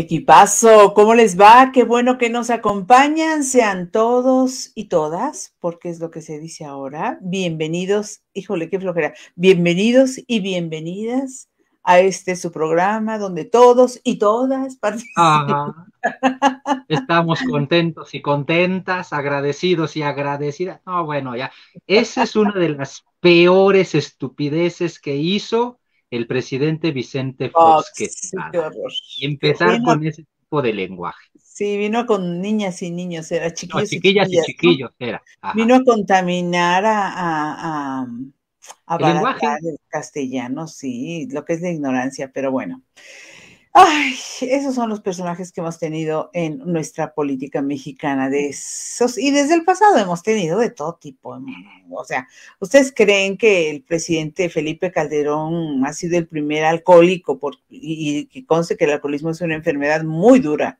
Equipazo, ¿cómo les va? Qué bueno que nos acompañan, sean todos y todas, porque es lo que se dice ahora. Bienvenidos, híjole, qué flojera. Bienvenidos y bienvenidas a este su programa donde todos y todas participan. Estamos contentos y contentas, agradecidos y agradecidas. No, bueno, ya. Esa es una de las peores estupideces que hizo el presidente Vicente ah, Fox, y empezar con ese tipo de lenguaje. Sí, vino con niñas y niños, era chiquillos. chiquillas y, chiquillos, era. Vino a contaminar a, a, a, lenguaje. castellano, sí, lo que es la ignorancia, pero bueno. Ay, esos son los personajes que hemos tenido en nuestra política mexicana de esos. Y desde el pasado hemos tenido de todo tipo. Mm, o sea, ¿ustedes creen que el presidente Felipe Calderón ha sido el primer alcohólico? y, que conste que el alcoholismo es una enfermedad muy dura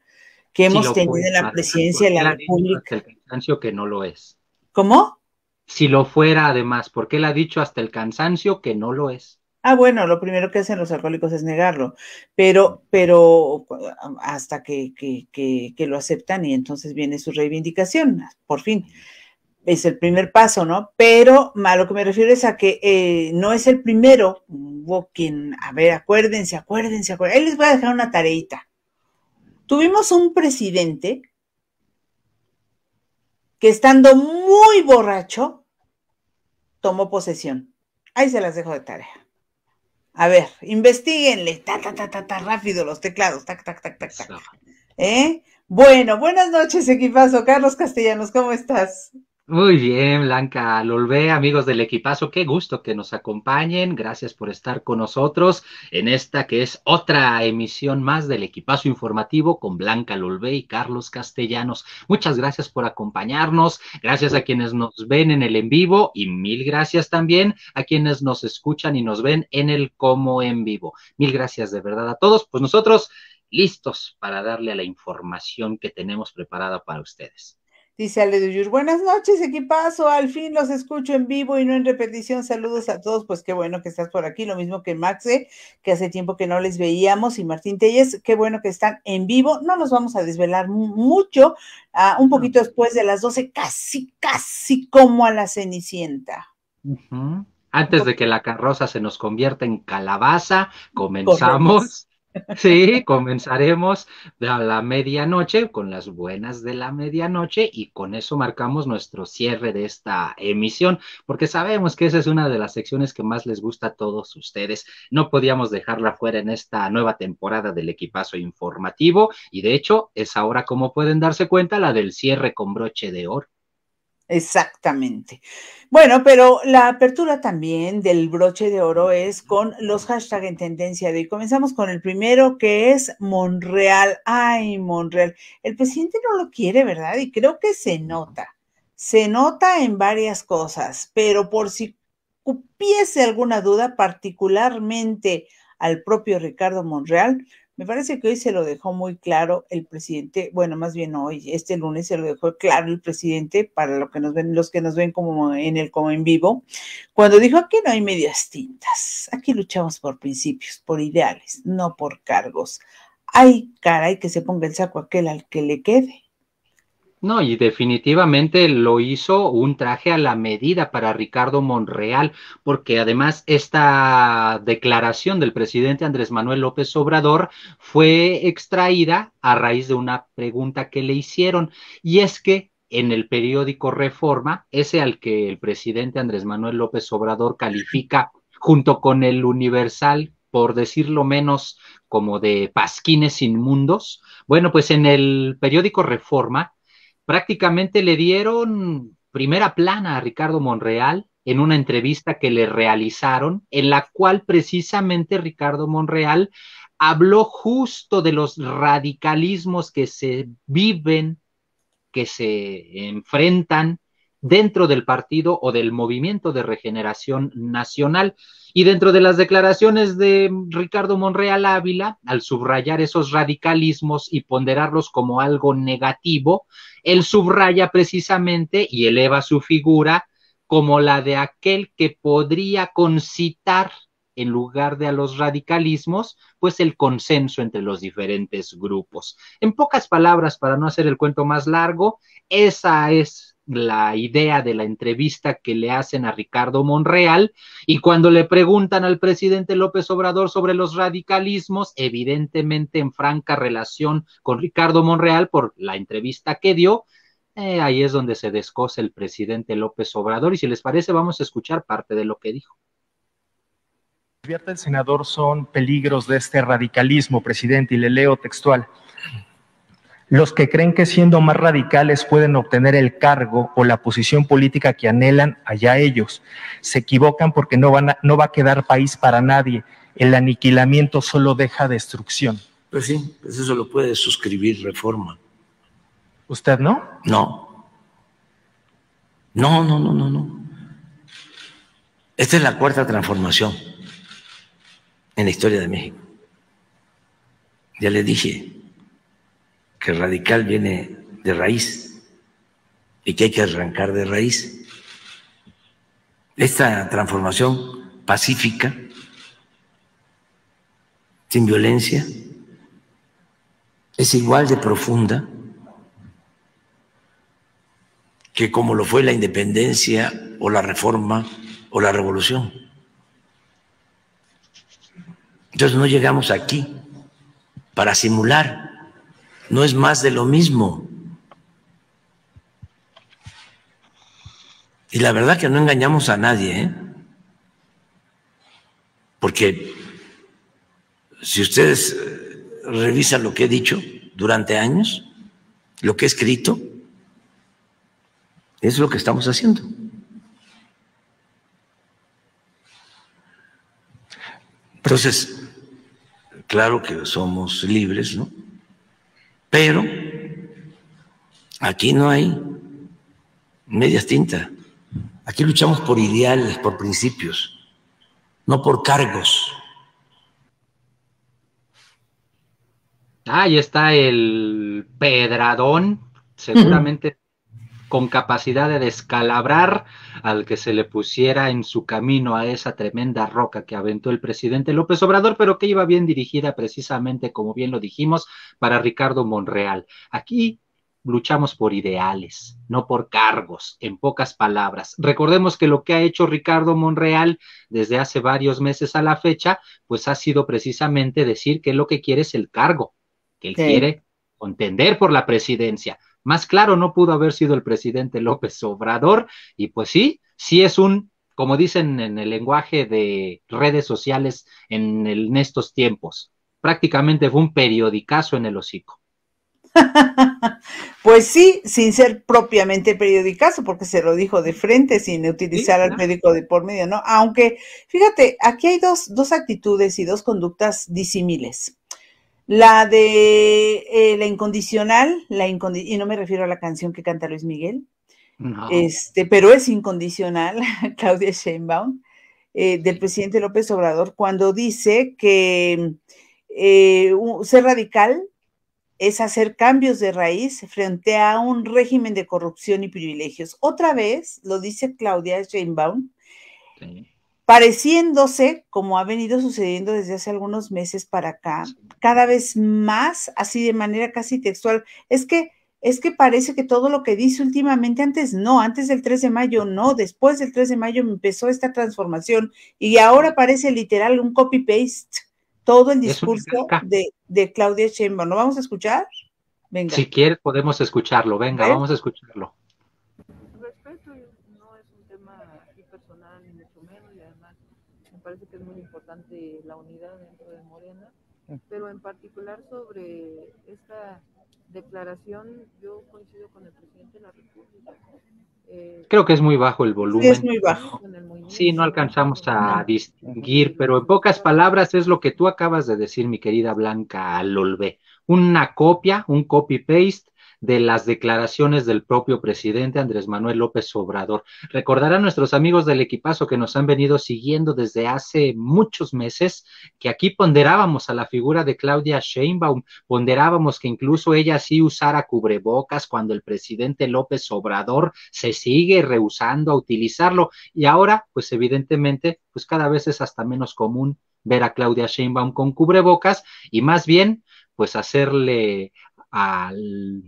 que hemos tenido en la presidencia de la República. El cansancio que no lo es. ¿Cómo? Si lo fuera, además, porque él ha dicho hasta el cansancio que no lo es. Ah, bueno, lo primero que hacen los alcohólicos es negarlo, pero, pero hasta que, que, que, lo aceptan y entonces viene su reivindicación, por fin. Es el primer paso, ¿no? Pero a lo que me refiero es a que eh, no es el primero, hubo quien, a ver, acuérdense, acuérdense, acuérdense. Ahí les voy a dejar una tareita. Tuvimos un presidente que estando muy borracho, tomó posesión. Ahí se las dejo de tarea. A ver, investiguenle, ta, ta, ta, ta, ta, rápido los teclados, tac, tac, tac, tac, ¿Eh? Bueno, buenas noches, equipazo. Carlos Castellanos, ¿cómo estás? Muy bien, Blanca Lolvé, amigos del equipazo, qué gusto que nos acompañen. Gracias por estar con nosotros en esta que es otra emisión más del equipazo informativo con Blanca Lolvé y Carlos Castellanos. Muchas gracias por acompañarnos, gracias a quienes nos ven en el en vivo y mil gracias también a quienes nos escuchan y nos ven en el como en vivo. Mil gracias de verdad a todos. Pues nosotros listos para darle a la información que tenemos preparada para ustedes. Dice Jur, buenas noches, equipazo, al fin los escucho en vivo y no en repetición. Saludos a todos, pues qué bueno que estás por aquí, lo mismo que Maxe, que hace tiempo que no les veíamos, y Martín Telles, qué bueno que están en vivo. No nos vamos a desvelar mucho, ah, un poquito después de las 12, casi, casi como a la Cenicienta. Antes de que la carroza se nos convierta en calabaza, comenzamos Sí, comenzaremos a la medianoche con las buenas de la medianoche y con eso marcamos nuestro cierre de esta emisión, porque sabemos que esa es una de las secciones que más les gusta a todos ustedes. No podíamos dejarla fuera en esta nueva temporada del equipazo informativo y de hecho es ahora, como pueden darse cuenta, la del cierre con broche de oro. Exactamente. Bueno, pero la apertura también del broche de oro es con los hashtags en tendencia de hoy. Comenzamos con el primero que es Monreal. Ay, Monreal. El presidente no lo quiere, ¿verdad? Y creo que se nota. Se nota en varias cosas, pero por si cupiese alguna duda, particularmente al propio Ricardo Monreal, me parece que hoy se lo dejó muy claro el presidente, bueno, más bien hoy, este lunes se lo dejó claro el presidente para lo que nos ven, los que nos ven como en el como en vivo, cuando dijo aquí no hay medias tintas, aquí luchamos por principios, por ideales, no por cargos. Ay, caray, que se ponga el saco aquel al que le quede. No, y definitivamente lo hizo un traje a la medida para Ricardo Monreal, porque además esta declaración del presidente Andrés Manuel López Obrador fue extraída a raíz de una pregunta que le hicieron, y es que en el periódico Reforma, ese al que el presidente Andrés Manuel López Obrador califica junto con el Universal, por decirlo menos, como de pasquines inmundos, bueno, pues en el periódico Reforma, prácticamente le dieron primera plana a Ricardo Monreal en una entrevista que le realizaron, en la cual precisamente Ricardo Monreal habló justo de los radicalismos que se viven, que se enfrentan dentro del partido o del movimiento de regeneración nacional. Y dentro de las declaraciones de Ricardo Monreal Ávila, al subrayar esos radicalismos y ponderarlos como algo negativo, él subraya precisamente y eleva su figura como la de aquel que podría concitar en lugar de a los radicalismos, pues el consenso entre los diferentes grupos. En pocas palabras, para no hacer el cuento más largo, esa es la idea de la entrevista que le hacen a Ricardo Monreal y cuando le preguntan al presidente López Obrador sobre los radicalismos, evidentemente en franca relación con Ricardo Monreal por la entrevista que dio, eh, ahí es donde se descose el presidente López Obrador y si les parece vamos a escuchar parte de lo que dijo. Advierte el senador son peligros de este radicalismo, presidente, y le leo textual los que creen que siendo más radicales pueden obtener el cargo o la posición política que anhelan, allá ellos. Se equivocan porque no, van no va a quedar país para nadie. El aniquilamiento solo deja destrucción. Pues sí, pues eso lo puede suscribir Reforma. ¿Usted no? No. No, no, no, no, no. Esta es la cuarta transformación en la historia de México. Ya le dije, que radical viene de raíz y que hay que arrancar de raíz. Esta transformación pacífica, sin violencia, es igual de profunda que como lo fue la independencia o la reforma o la revolución. Entonces no llegamos aquí para simular no es más de lo mismo. Y la verdad que no engañamos a nadie, ¿eh? porque si ustedes eh, revisan lo que he dicho durante años, lo que he escrito, es lo que estamos haciendo. Entonces, claro que somos libres, ¿no? Pero aquí no hay medias tintas. Aquí luchamos por ideales, por principios, no por cargos. ahí está el Pedradón, seguramente con capacidad de descalabrar al que se le pusiera en su camino a esa tremenda roca que aventó el presidente López Obrador, pero que iba bien dirigida precisamente, como bien lo dijimos, para Ricardo Monreal. Aquí luchamos por ideales, no por cargos, en pocas palabras. Recordemos que lo que ha hecho Ricardo Monreal desde hace varios meses a la fecha, pues ha sido precisamente decir que lo que quiere es el cargo, que él quiere contender por la presidencia. Más claro no pudo haber sido el presidente López Obrador y pues sí, sí es un, como dicen en el lenguaje de redes sociales en, estos tiempos, prácticamente fue un periodicazo en el hocico. pues sí, sin ser propiamente periodicazo, porque se lo dijo de frente, sin utilizar al médico de por medio, ¿no? Aunque, fíjate, aquí hay dos, dos actitudes y dos conductas disímiles. La de eh, La Incondicional, la y no me refiero a la canción que canta Luis Miguel, este, pero es incondicional, Claudia Sheinbaum, eh, del presidente López Obrador, cuando dice que eh, ser radical es hacer cambios de raíz frente a un régimen de corrupción y privilegios. Otra vez, lo dice Claudia Sheinbaum, pareciéndose, como ha venido sucediendo desde hace algunos meses para acá, cada vez más, así de manera casi textual. Es que, es que parece que todo lo que dice últimamente, antes no, antes del 3 de mayo no, después del 3 de mayo empezó esta transformación y ahora parece literal un copy-paste todo el discurso de, de, Claudia Sheinbaum. no vamos a escuchar? Si quieres podemos escucharlo, venga, vamos a escucharlo. la unidad dentro de Morena, mm. pero en particular sobre esta declaración, yo coincido con el presidente de la República. Eh, Creo que es muy bajo el volumen. es muy bajo. Sí, no alcanzamos a distinguir, pero en pocas palabras es lo que tú acabas de decir, mi querida Blanca Lolbe. Una copia, un copy-paste de las declaraciones del propio presidente Andrés Manuel López Obrador. Recordar a nuestros amigos del equipazo que nos han venido siguiendo desde hace muchos meses que aquí ponderábamos a la figura de Claudia Sheinbaum, ponderábamos que incluso ella sí usara cubrebocas cuando el presidente López Obrador se sigue rehusando a utilizarlo y ahora pues evidentemente pues cada vez es hasta menos común ver a Claudia Sheinbaum con cubrebocas y más bien pues hacerle al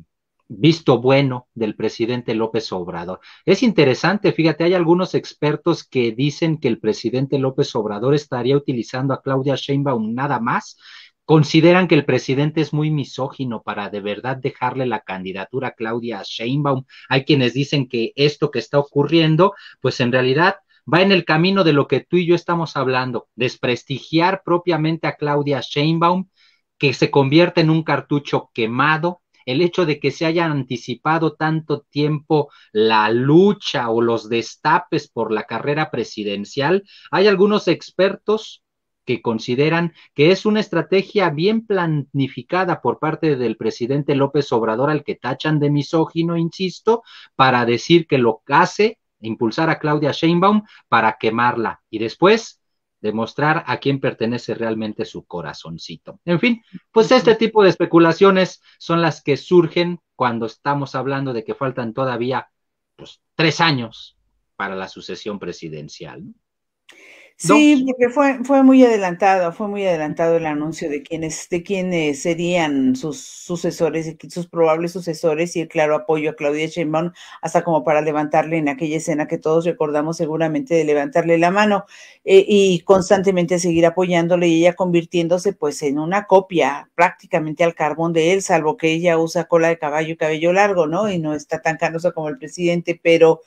visto bueno del presidente López Obrador. Es interesante, fíjate, hay algunos expertos que dicen que el presidente López Obrador estaría utilizando a Claudia Sheinbaum nada más. Consideran que el presidente es muy misógino para de verdad dejarle la candidatura a Claudia Sheinbaum. Hay quienes dicen que esto que está ocurriendo, pues en realidad va en el camino de lo que tú y yo estamos hablando, desprestigiar propiamente a Claudia Sheinbaum, que se convierte en un cartucho quemado el hecho de que se haya anticipado tanto tiempo la lucha o los destapes por la carrera presidencial, hay algunos expertos que consideran que es una estrategia bien planificada por parte del presidente López Obrador, al que tachan de misógino, insisto, para decir que lo hace impulsar a Claudia Sheinbaum para quemarla y después demostrar a quién pertenece realmente su corazoncito. En fin, pues este tipo de especulaciones son las que surgen cuando estamos hablando de que faltan todavía pues, tres años para la sucesión presidencial. Sí, porque fue, fue muy adelantado, fue muy adelantado el anuncio de quiénes, de serían sus sucesores, sus probables sucesores y el claro apoyo a Claudia Sheinbaum, hasta como para levantarle en aquella escena que todos recordamos seguramente de levantarle la mano eh, y constantemente seguir apoyándole y ella convirtiéndose pues en una copia prácticamente al carbón de él, salvo que ella usa cola de caballo y cabello largo, ¿no? Y no está tan canosa como el presidente, pero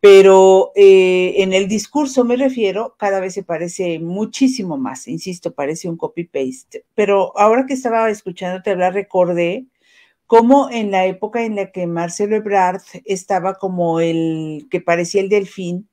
pero eh, en el discurso me refiero, cada vez se parece muchísimo más, insisto, parece un copy-paste. Pero ahora que estaba escuchándote hablar, recordé cómo en la época en la que Marcelo Ebrard estaba como el que parecía el delfín,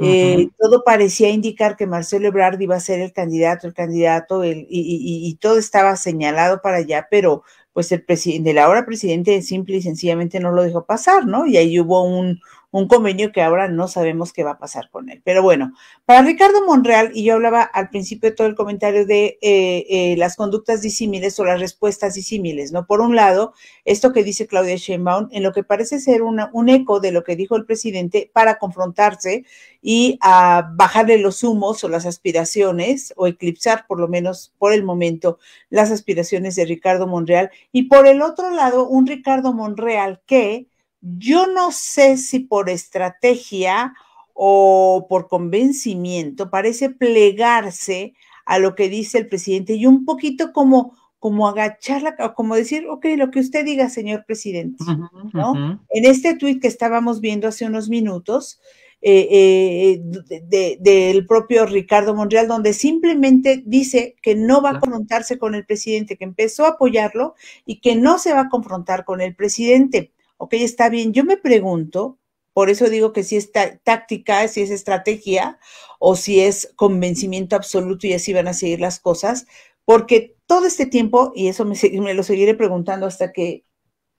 eh, todo parecía indicar que Marcelo Ebrard iba a ser el candidato, el candidato, y, todo estaba señalado para allá, pero pues el presidente, el ahora presidente simple y sencillamente no lo dejó pasar, ¿no? Y ahí hubo un, un convenio que ahora no sabemos qué va a pasar con él. Pero bueno, para Ricardo Monreal, y yo hablaba al principio de todo el comentario de eh, eh, las conductas disímiles o las respuestas disímiles, ¿no? Por un lado, esto que dice Claudia Sheinbaum, en lo que parece ser un eco de lo que dijo el presidente para confrontarse y a bajarle los humos o las aspiraciones, o eclipsar por lo menos por el momento las aspiraciones de Ricardo Monreal. Y por el otro lado, un Ricardo Monreal que yo no sé si por estrategia o por convencimiento parece plegarse a lo que dice el presidente y un poquito como como agachar como decir, ok, lo que usted diga, señor presidente, ¿no? En este tweet que estábamos viendo hace unos minutos, eh, eh, del propio Ricardo Monreal, donde simplemente dice que no va a confrontarse con el presidente, que empezó a apoyarlo y que no se va a confrontar con el presidente. Ok, está bien. Yo me pregunto, por eso digo que si es táctica, si es estrategia o si es convencimiento absoluto y así van a seguir las cosas, porque todo este tiempo, y eso me, lo seguiré preguntando hasta que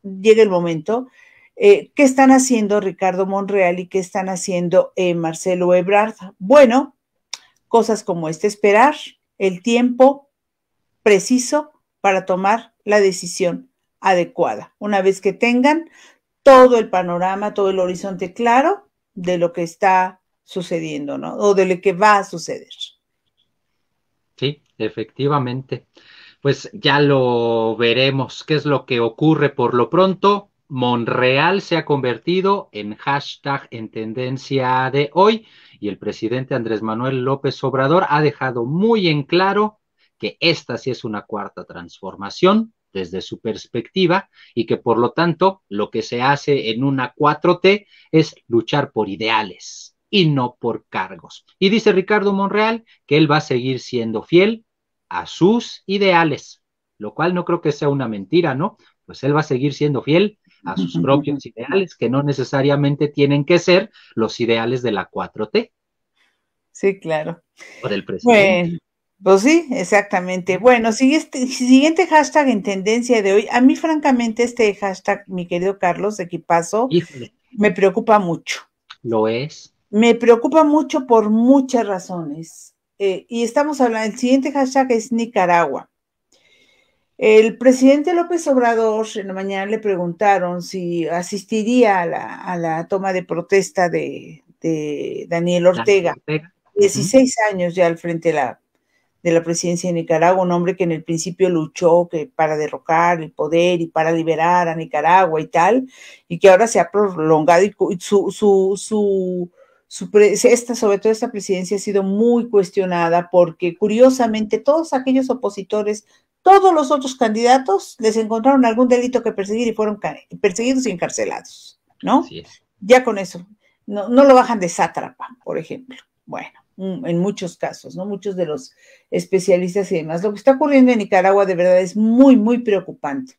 llegue el momento, eh, ¿qué están haciendo Ricardo Monreal y qué están haciendo eh, Marcelo Ebrard? Bueno, cosas como este, esperar el tiempo preciso para tomar la decisión adecuada, una vez que tengan todo el panorama, todo el horizonte claro de lo que está sucediendo, ¿no? O de lo que va a suceder. Sí, efectivamente. Pues ya lo veremos qué es lo que ocurre por lo pronto. Monreal se ha convertido en hashtag en tendencia de hoy y el presidente Andrés Manuel López Obrador ha dejado muy en claro que esta sí es una cuarta transformación, desde su perspectiva y que por lo tanto lo que se hace en una 4T es luchar por ideales y no por cargos. Y dice Ricardo Monreal que él va a seguir siendo fiel a sus ideales, lo cual no creo que sea una mentira, ¿no? Pues él va a seguir siendo fiel a sus propios ideales, que no necesariamente tienen que ser los ideales de la 4T. Sí, claro. Por el presidente. Pues sí, exactamente. Bueno, siguiente, este, siguiente hashtag en tendencia de hoy. A mí, francamente, este hashtag, mi querido Carlos, de equipazo, me preocupa mucho. Lo es. Me preocupa mucho por muchas razones. Eh, y estamos hablando, el siguiente hashtag es Nicaragua. El presidente López Obrador en la mañana le preguntaron si asistiría a la, toma de protesta de, Daniel Ortega, 16 años ya al frente de la de la presidencia de Nicaragua, un hombre que en el principio luchó que para derrocar el poder y para liberar a Nicaragua y tal, y que ahora se ha prolongado y su, su, esta, sobre todo esta presidencia ha sido muy cuestionada porque curiosamente todos aquellos opositores, todos los otros candidatos les encontraron algún delito que perseguir y fueron perseguidos y encarcelados, ¿no? Ya con eso, no, no lo bajan de sátrapa, por ejemplo. Bueno en muchos casos, ¿no? Muchos de los especialistas y demás. Lo que está ocurriendo en Nicaragua de verdad es muy, muy preocupante.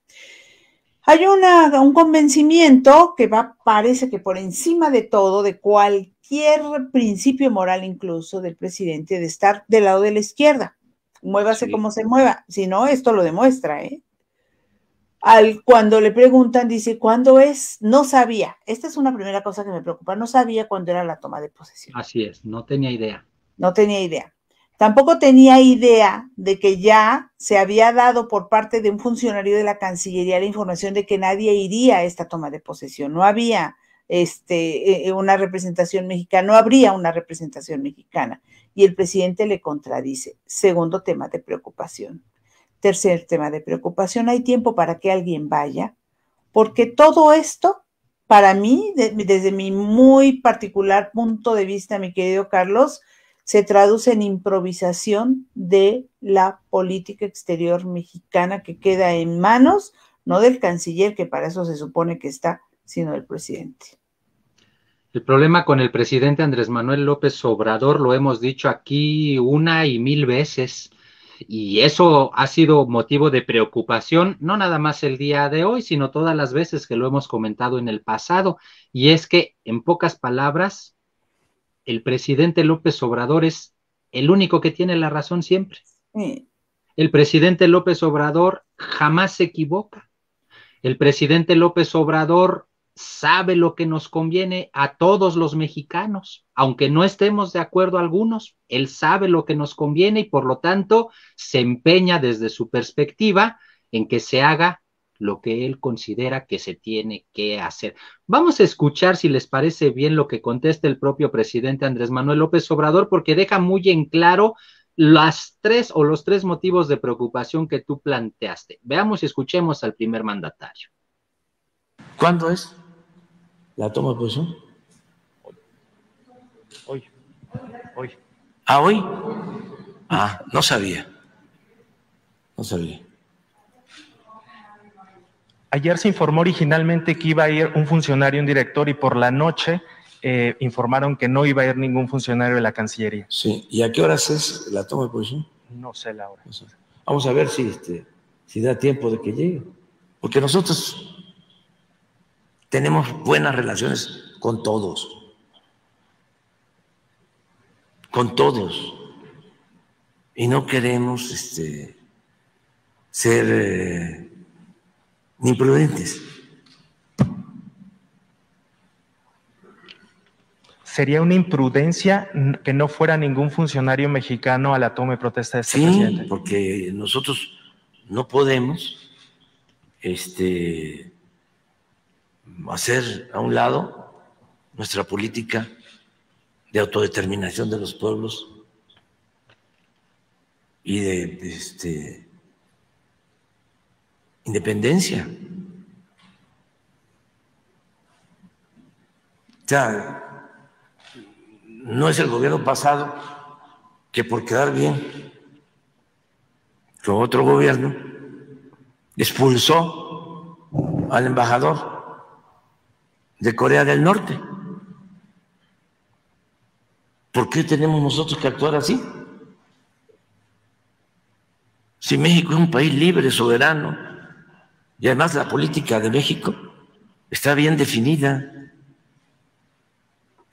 Hay una, un convencimiento que va, parece que por encima de todo, de cualquier principio moral incluso del presidente, de estar del lado de la izquierda. Muévase como se mueva. Si no, esto lo demuestra, ¿eh? Al, cuando le preguntan, dice, ¿cuándo es? No sabía. Esta es una primera cosa que me preocupa. No sabía cuándo era la toma de posesión. Así es, no tenía idea. No tenía idea. Tampoco tenía idea de que ya se había dado por parte de un funcionario de la Cancillería la información de que nadie iría a esta toma de posesión. No había este, eh, eh, una representación mexicana, no habría una representación mexicana. Y el presidente le contradice. Segundo tema de preocupación. Tercer tema de preocupación, ¿hay tiempo para que alguien vaya? Porque todo esto, para mí, desde mi muy particular punto de vista, mi querido Carlos, se traduce en improvisación de la política exterior mexicana que queda en manos, no del canciller, que para eso se supone que está, sino del presidente. El problema con el presidente Andrés Manuel López Obrador lo hemos dicho aquí una y mil veces, y eso ha sido motivo de preocupación, no nada más el día de hoy, sino todas las veces que lo hemos comentado en el pasado, y es que, en pocas palabras, el presidente López Obrador es el único que tiene la razón siempre. El presidente López Obrador jamás se equivoca. El presidente López Obrador sabe lo que nos conviene a todos los mexicanos, aunque no estemos de acuerdo algunos, él sabe lo que nos conviene y por lo tanto se empeña desde su perspectiva en que se haga lo que él considera que se tiene que hacer. Vamos a escuchar si les parece bien lo que contesta el propio presidente Andrés Manuel López Obrador, porque deja muy en claro las tres o los tres motivos de preocupación que tú planteaste. Veamos y escuchemos al primer mandatario. ¿Cuándo es la toma de posición? Hoy. Hoy. ¿Ah, hoy? Ah, no sabía. No sabía. Ayer se informó originalmente que iba a ir un funcionario, un director, y por la noche eh, informaron que no iba a ir ningún funcionario de la Cancillería. Sí, ¿y a qué horas es la toma de posición? No sé la hora. Vamos a ver este, si, da tiempo de que llegue. Porque nosotros tenemos buenas relaciones con todos. Con todos. Y no queremos este, ser... Eh, ni prudentes. Sería una imprudencia que no fuera ningún funcionario mexicano a la toma y protesta de este sí, presidente. porque nosotros no podemos este, hacer a un lado nuestra política de autodeterminación de los pueblos y de, este, independencia. O sea, no es el gobierno pasado que por quedar bien con otro gobierno expulsó al embajador de Corea del Norte. ¿Por qué tenemos nosotros que actuar así? Si México es un país libre, soberano, y además la política de México está bien definida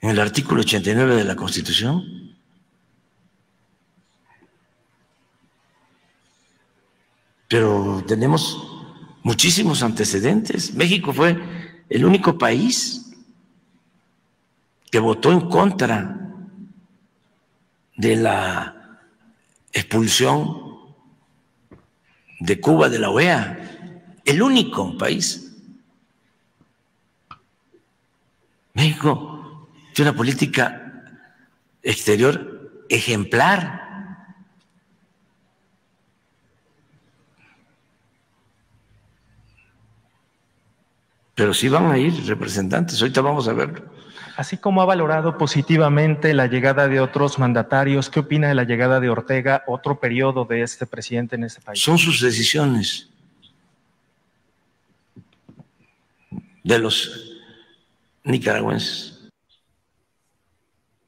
en el artículo 89 de la Constitución. Pero tenemos muchísimos antecedentes. México fue el único país que votó en contra de la expulsión de Cuba de la OEA el único país. México tiene una política exterior ejemplar. Pero sí van a ir representantes, ahorita vamos a verlo. Así como ha valorado positivamente la llegada de otros mandatarios, ¿qué opina de la llegada de Ortega, otro periodo de este presidente en este país? Son sus decisiones. de los nicaragüenses.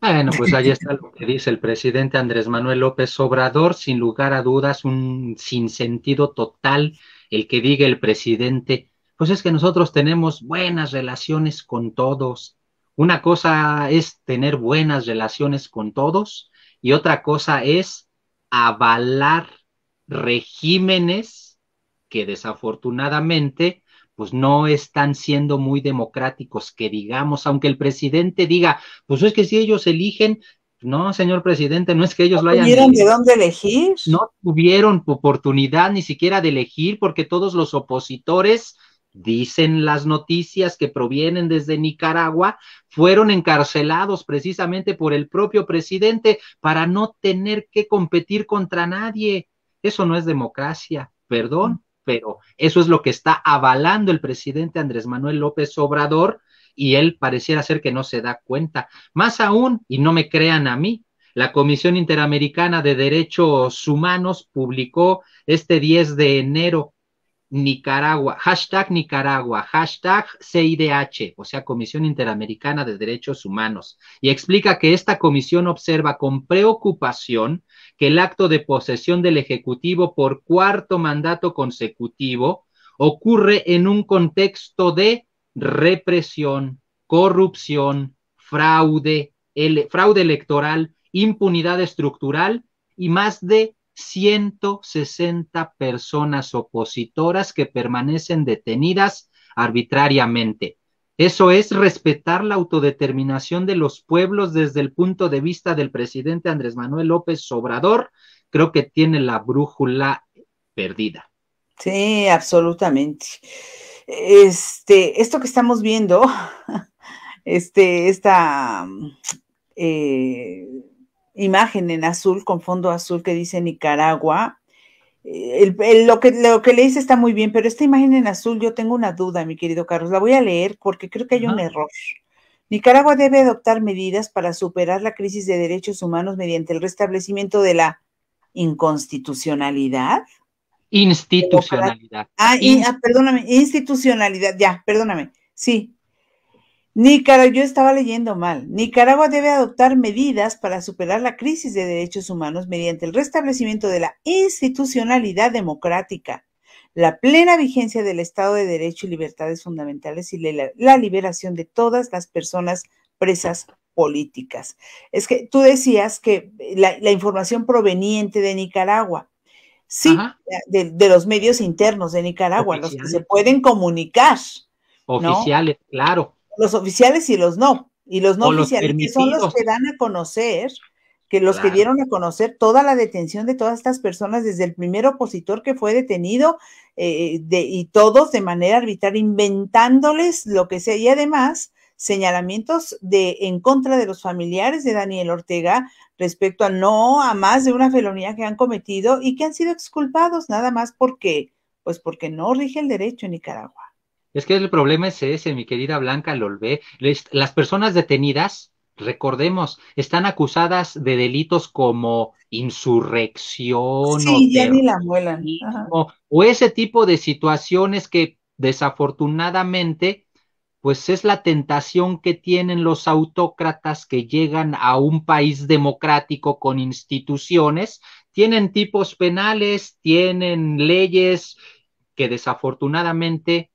Bueno, pues ahí está lo que dice el presidente Andrés Manuel López Obrador, sin lugar a dudas, un sinsentido total el que diga el presidente, pues es que nosotros tenemos buenas relaciones con todos. Una cosa es tener buenas relaciones con todos y otra cosa es avalar regímenes que desafortunadamente pues no están siendo muy democráticos, que digamos, aunque el presidente diga, pues es que si ellos eligen, no, señor presidente, no es que ellos lo hayan. ¿Tuvieron de dónde elegir? No tuvieron oportunidad ni siquiera de elegir, porque todos los opositores, dicen las noticias que provienen desde Nicaragua, fueron encarcelados precisamente por el propio presidente para no tener que competir contra nadie. Eso no es democracia, perdón pero eso es lo que está avalando el presidente Andrés Manuel López Obrador y él pareciera ser que no se da cuenta. Más aún, y no me crean a mí, la Comisión Interamericana de Derechos Humanos publicó este 10 de enero Nicaragua, hashtag Nicaragua, hashtag CIDH, o sea, Comisión Interamericana de Derechos Humanos, y explica que esta comisión observa con preocupación que el acto de posesión del Ejecutivo por cuarto mandato consecutivo ocurre en un contexto de represión, corrupción, fraude, fraude electoral, impunidad estructural y más de 160 personas opositoras que permanecen detenidas arbitrariamente. Eso es respetar la autodeterminación de los pueblos desde el punto de vista del presidente Andrés Manuel López Obrador. Creo que tiene la brújula perdida. Sí, absolutamente. Este, esto que estamos viendo, este, esta eh, imagen en azul, con fondo azul que dice Nicaragua. Eh, lo, que, lo que le dice está muy bien, pero esta imagen en azul yo tengo una duda, mi querido Carlos. La voy a leer porque creo que hay un error. Nicaragua debe adoptar medidas para superar la crisis de derechos humanos mediante el restablecimiento de la inconstitucionalidad. Institucionalidad. ah, ah perdóname, institucionalidad, ya, perdóname. Sí, Nicaragua, yo estaba leyendo mal. Nicaragua debe adoptar medidas para superar la crisis de derechos humanos mediante el restablecimiento de la institucionalidad democrática, la plena vigencia del Estado de Derecho y libertades fundamentales y la, liberación de todas las personas presas políticas. Es que tú decías que la, información proveniente de Nicaragua, sí, de, los medios internos de Nicaragua, los que se pueden comunicar. Oficiales, claro los oficiales y los no. Y los no oficiales, que son los que dan a conocer, que los que dieron a conocer toda la detención de todas estas personas, desde el primer opositor que fue detenido, eh, de, y todos de manera arbitraria, inventándoles lo que sea. Y además, señalamientos de en contra de los familiares de Daniel Ortega respecto a no a más de una felonía que han cometido y que han sido exculpados nada más porque pues porque no rige el derecho en Nicaragua. Es que el problema es ese, mi querida Blanca lo olvé. Las personas detenidas, recordemos, están acusadas de delitos como insurrección sí, o, ni la o ese tipo de situaciones que desafortunadamente pues es la tentación que tienen los autócratas que llegan a un país democrático con instituciones, tienen tipos penales, tienen leyes que desafortunadamente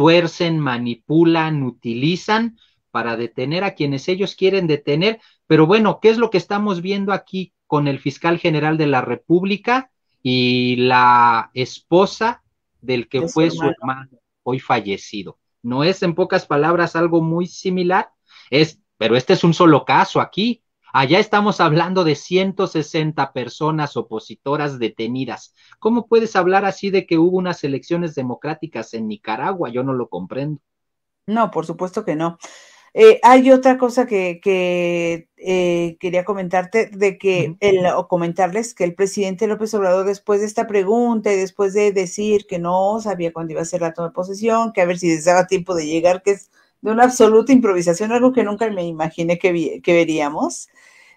tuercen, manipulan, utilizan para detener a quienes ellos quieren detener. Pero bueno, ¿qué es lo que estamos viendo aquí con el fiscal general de la República y la esposa del que fue su hermano hoy fallecido? No es en pocas palabras algo muy similar, es, pero este es un solo caso aquí. Allá estamos hablando de 160 personas opositoras detenidas. ¿Cómo puedes hablar así de que hubo unas elecciones democráticas en Nicaragua? Yo no lo comprendo. No, por supuesto que no. Eh, hay otra cosa que, que eh, quería comentarte, de que el, o comentarles que el presidente López Obrador, después de esta pregunta y después de decir que no sabía cuándo iba a ser la toma de posesión, que a ver si les daba tiempo de llegar, que es de una absoluta improvisación, algo que nunca me imaginé que, veríamos.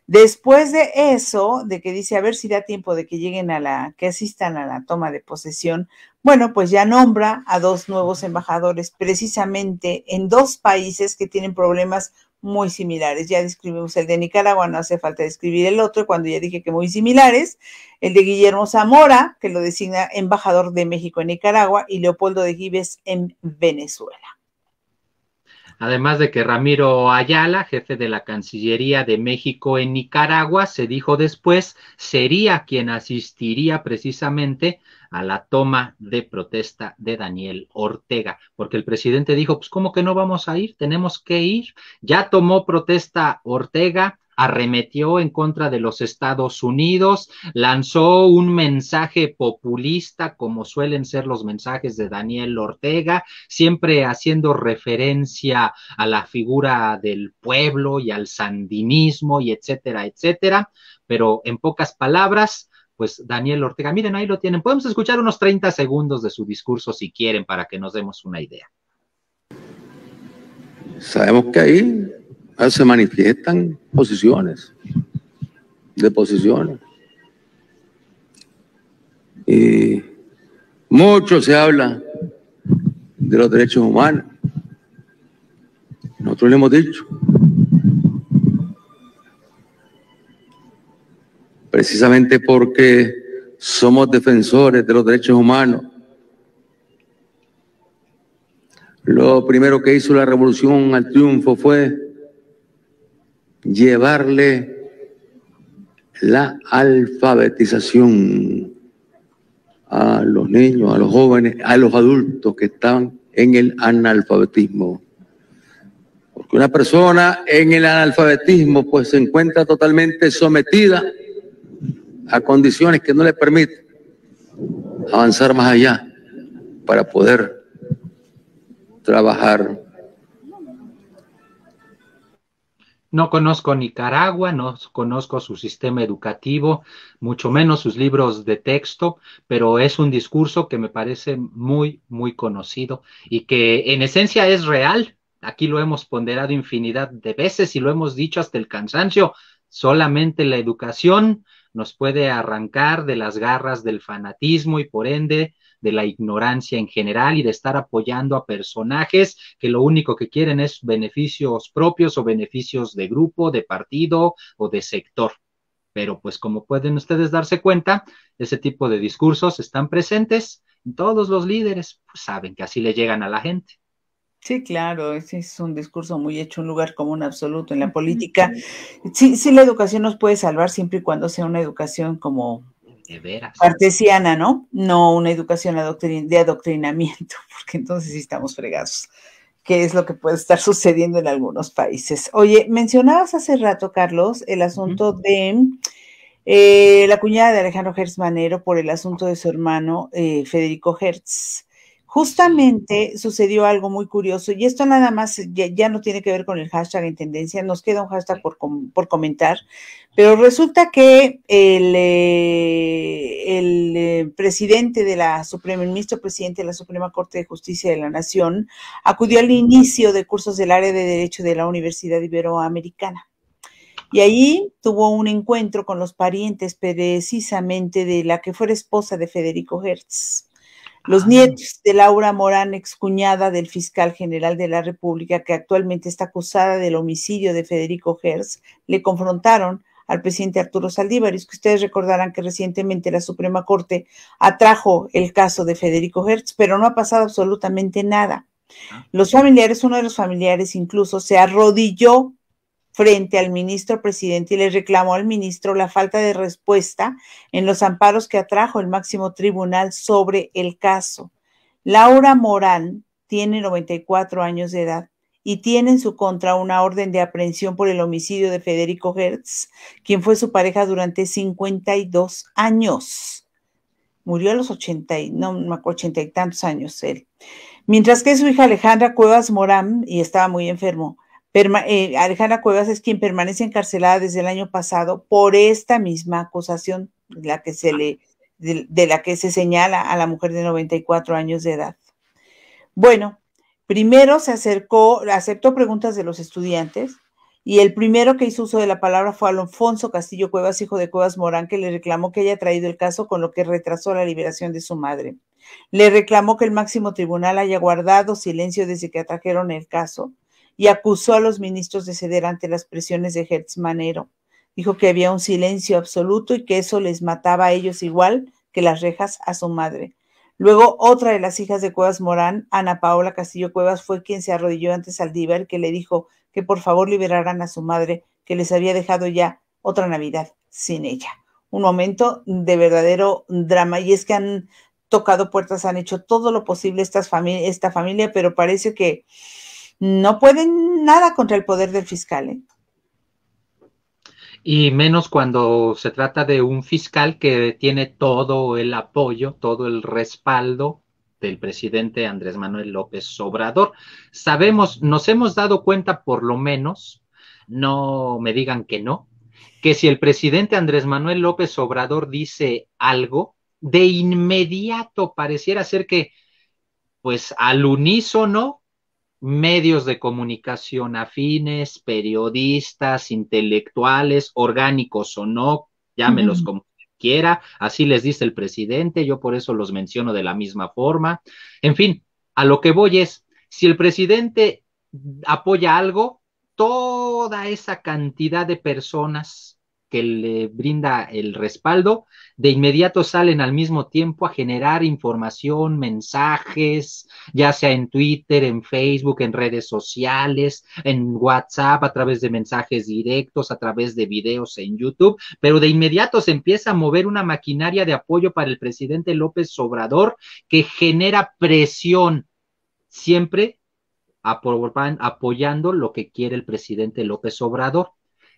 Después de eso, de que dice, a ver si da tiempo de que lleguen a la, que asistan a la toma de posesión, bueno, pues ya nombra a dos nuevos embajadores precisamente en dos países que tienen problemas muy similares. Ya describimos el de Nicaragua, no hace falta describir el otro, cuando ya dije que muy similares. El de Guillermo Zamora, que lo designa embajador de México en Nicaragua, y Leopoldo de Gives en Venezuela. Además de que Ramiro Ayala, jefe de la Cancillería de México en Nicaragua, se dijo después sería quien asistiría precisamente a la toma de protesta de Daniel Ortega, porque el presidente dijo, pues ¿cómo que no vamos a ir? Tenemos que ir. Ya tomó protesta Ortega, arremetió en contra de los Estados Unidos, lanzó un mensaje populista, como suelen ser los mensajes de Daniel Ortega, siempre haciendo referencia a la figura del pueblo y al sandinismo y etcétera, etcétera. Pero en pocas palabras, pues Daniel Ortega, miren, ahí lo tienen. Podemos escuchar unos 30 segundos de su discurso si quieren para que nos demos una idea. Sabemos que ahí Ah, se manifiestan posiciones, de posiciones. Y mucho se habla de los derechos humanos. Nosotros le hemos dicho. Precisamente porque somos defensores de los derechos humanos. Lo primero que hizo la revolución al triunfo fue llevarle la alfabetización a los niños, a los jóvenes, a los adultos que están en el analfabetismo. Porque una persona en el analfabetismo pues se encuentra totalmente sometida a condiciones que no le permiten avanzar más allá para poder trabajar No conozco Nicaragua, no conozco su sistema educativo, mucho menos sus libros de texto, pero es un discurso que me parece muy, muy conocido y que en esencia es real. Aquí lo hemos ponderado infinidad de veces y lo hemos dicho hasta el cansancio. Solamente la educación nos puede arrancar de las garras del fanatismo y por ende de la ignorancia en general y de estar apoyando a personajes que lo único que quieren es beneficios propios o beneficios de grupo, de partido o de sector. Pero pues como pueden ustedes darse cuenta, ese tipo de discursos están presentes. Todos los líderes pues, saben que así le llegan a la gente. Sí, claro, ese es un discurso muy hecho, un lugar común absoluto en la política. Sí, sí, la educación nos puede salvar siempre y cuando sea una educación como de veras. ¿no? No una educación de adoctrinamiento, porque entonces sí estamos fregados, ¿Qué es lo que puede estar sucediendo en algunos países. Oye, mencionabas hace rato, Carlos, el asunto de eh, la cuñada de Alejandro Hertz Manero por el asunto de su hermano eh, Federico Hertz. Justamente sucedió algo muy curioso y esto nada más ya, no tiene que ver con el hashtag en tendencia, nos queda un hashtag por, comentar, pero resulta que el, eh, el eh, presidente de la Suprema, ministro presidente de la Suprema Corte de Justicia de la Nación, acudió al inicio de cursos del área de Derecho de la Universidad Iberoamericana. Y ahí tuvo un encuentro con los parientes precisamente de la que fuera esposa de Federico Hertz. Los ah. nietos de Laura Morán, excuñada del fiscal general de la República, que actualmente está acusada del homicidio de Federico Hertz, le confrontaron al presidente Arturo Saldívar. que ustedes recordarán que recientemente la Suprema Corte atrajo el caso de Federico Hertz, pero no ha pasado absolutamente nada. Ah. Los familiares, uno de los familiares incluso, se arrodilló frente al ministro presidente y le reclamó al ministro la falta de respuesta en los amparos que atrajo el máximo tribunal sobre el caso. Laura Morán tiene 94 años de edad y tiene en su contra una orden de aprehensión por el homicidio de Federico Hertz, quien fue su pareja durante 52 años. Murió a los 80, no, 80 y tantos años él. Mientras que su hija Alejandra Cuevas Morán, y estaba muy enfermo, eh, Alejandra Cuevas es quien permanece encarcelada desde el año pasado por esta misma acusación la que se le, de, la que se señala a la mujer de 94 años de edad. Bueno, primero se acercó, aceptó preguntas de los estudiantes, y el primero que hizo uso de la palabra fue Alfonso Castillo Cuevas, hijo de Cuevas Morán, que le reclamó que haya traído el caso, con lo que retrasó la liberación de su madre. Le reclamó que el máximo tribunal haya guardado silencio desde que atrajeron el caso y acusó a los ministros de ceder ante las presiones de Hertz Manero. Dijo que había un silencio absoluto y que eso les mataba a ellos igual que las rejas a su madre. Luego, otra de las hijas de Cuevas Morán, Ana Paola Castillo Cuevas, fue quien se arrodilló ante Saldívar, que le dijo que por favor liberaran a su madre, que les había dejado ya otra Navidad sin ella. Un momento de verdadero drama. Y es que han tocado puertas, han hecho todo lo posible esta familia, pero parece que no pueden nada contra el poder del fiscal. ¿eh? Y menos cuando se trata de un fiscal que tiene todo el apoyo, todo el respaldo del presidente Andrés Manuel López Obrador. Sabemos, nos hemos dado cuenta por lo menos, no me digan que no, que si el presidente Andrés Manuel López Obrador dice algo, de inmediato pareciera ser que, pues al unísono, medios de comunicación afines, periodistas, intelectuales, orgánicos o no, llámelos como quiera, así les dice el presidente, yo por eso los menciono de la misma forma. En fin, a lo que voy es, si el presidente apoya algo, toda esa cantidad de personas que le brinda el respaldo, de inmediato salen al mismo tiempo a generar información, mensajes, ya sea en Twitter, en Facebook, en redes sociales, en WhatsApp, a través de mensajes directos, a través de videos en YouTube, pero de inmediato se empieza a mover una maquinaria de apoyo para el presidente López Obrador que genera presión siempre apoyando lo que quiere el presidente López Obrador.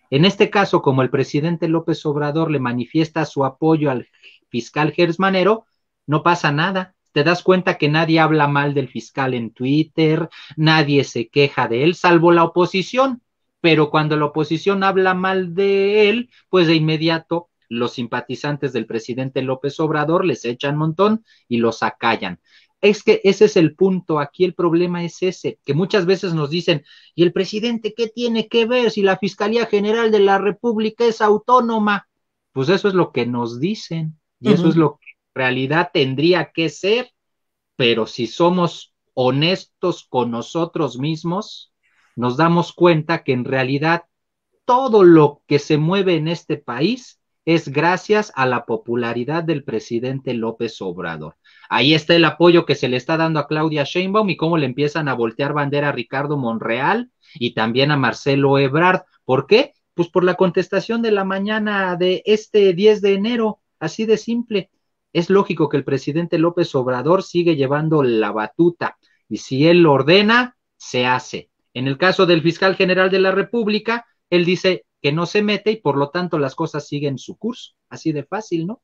En este caso, como el presidente López Obrador le manifiesta su apoyo al fiscal Gersmanero, no pasa nada. Te das cuenta que nadie habla mal del fiscal en Twitter, nadie se queja de él, salvo la oposición. Pero cuando la oposición habla mal de él, pues de inmediato los simpatizantes del presidente López Obrador les echan montón y los acallan. Es que ese es el punto, aquí el problema es ese, que muchas veces nos dicen, ¿y el presidente qué tiene que ver si la Fiscalía General de la República es autónoma? Pues eso es lo que nos dicen y eso es lo que en realidad tendría que ser, pero si somos honestos con nosotros mismos, nos damos cuenta que en realidad todo lo que se mueve en este país es gracias a la popularidad del presidente López Obrador. Ahí está el apoyo que se le está dando a Claudia Sheinbaum y cómo le empiezan a voltear bandera a Ricardo Monreal y también a Marcelo Ebrard. ¿Por qué? Pues por la contestación de la mañana de este 10 de enero, así de simple. Es lógico que el presidente López Obrador sigue llevando la batuta y si él ordena, se hace. En el caso del fiscal general de la República, él dice, que no se mete y por lo tanto las cosas siguen su curso, así de fácil, ¿no?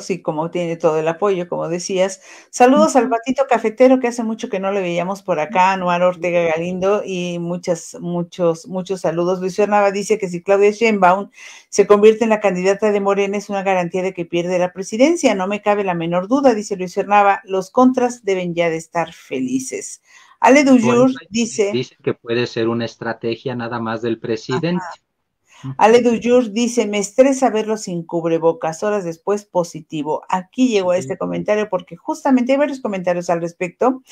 sí, como tiene todo el apoyo, como decías. Saludos al patito cafetero que hace mucho que no le veíamos por acá, Anuar Ortega Galindo, y muchas, muchos, muchos saludos. Luis Hernández dice que si Claudia Sheinbaum se convierte en la candidata de Morena es una garantía de que pierde la presidencia, no me cabe la menor duda, dice Luis Hernández los contras deben ya de estar felices. Ale Dujur dice... Dice que puede ser una estrategia nada más del presidente. Ale Dujur dice, me estresa verlo sin cubrebocas, horas después positivo. Aquí llegó este comentario porque justamente hay varios comentarios al respecto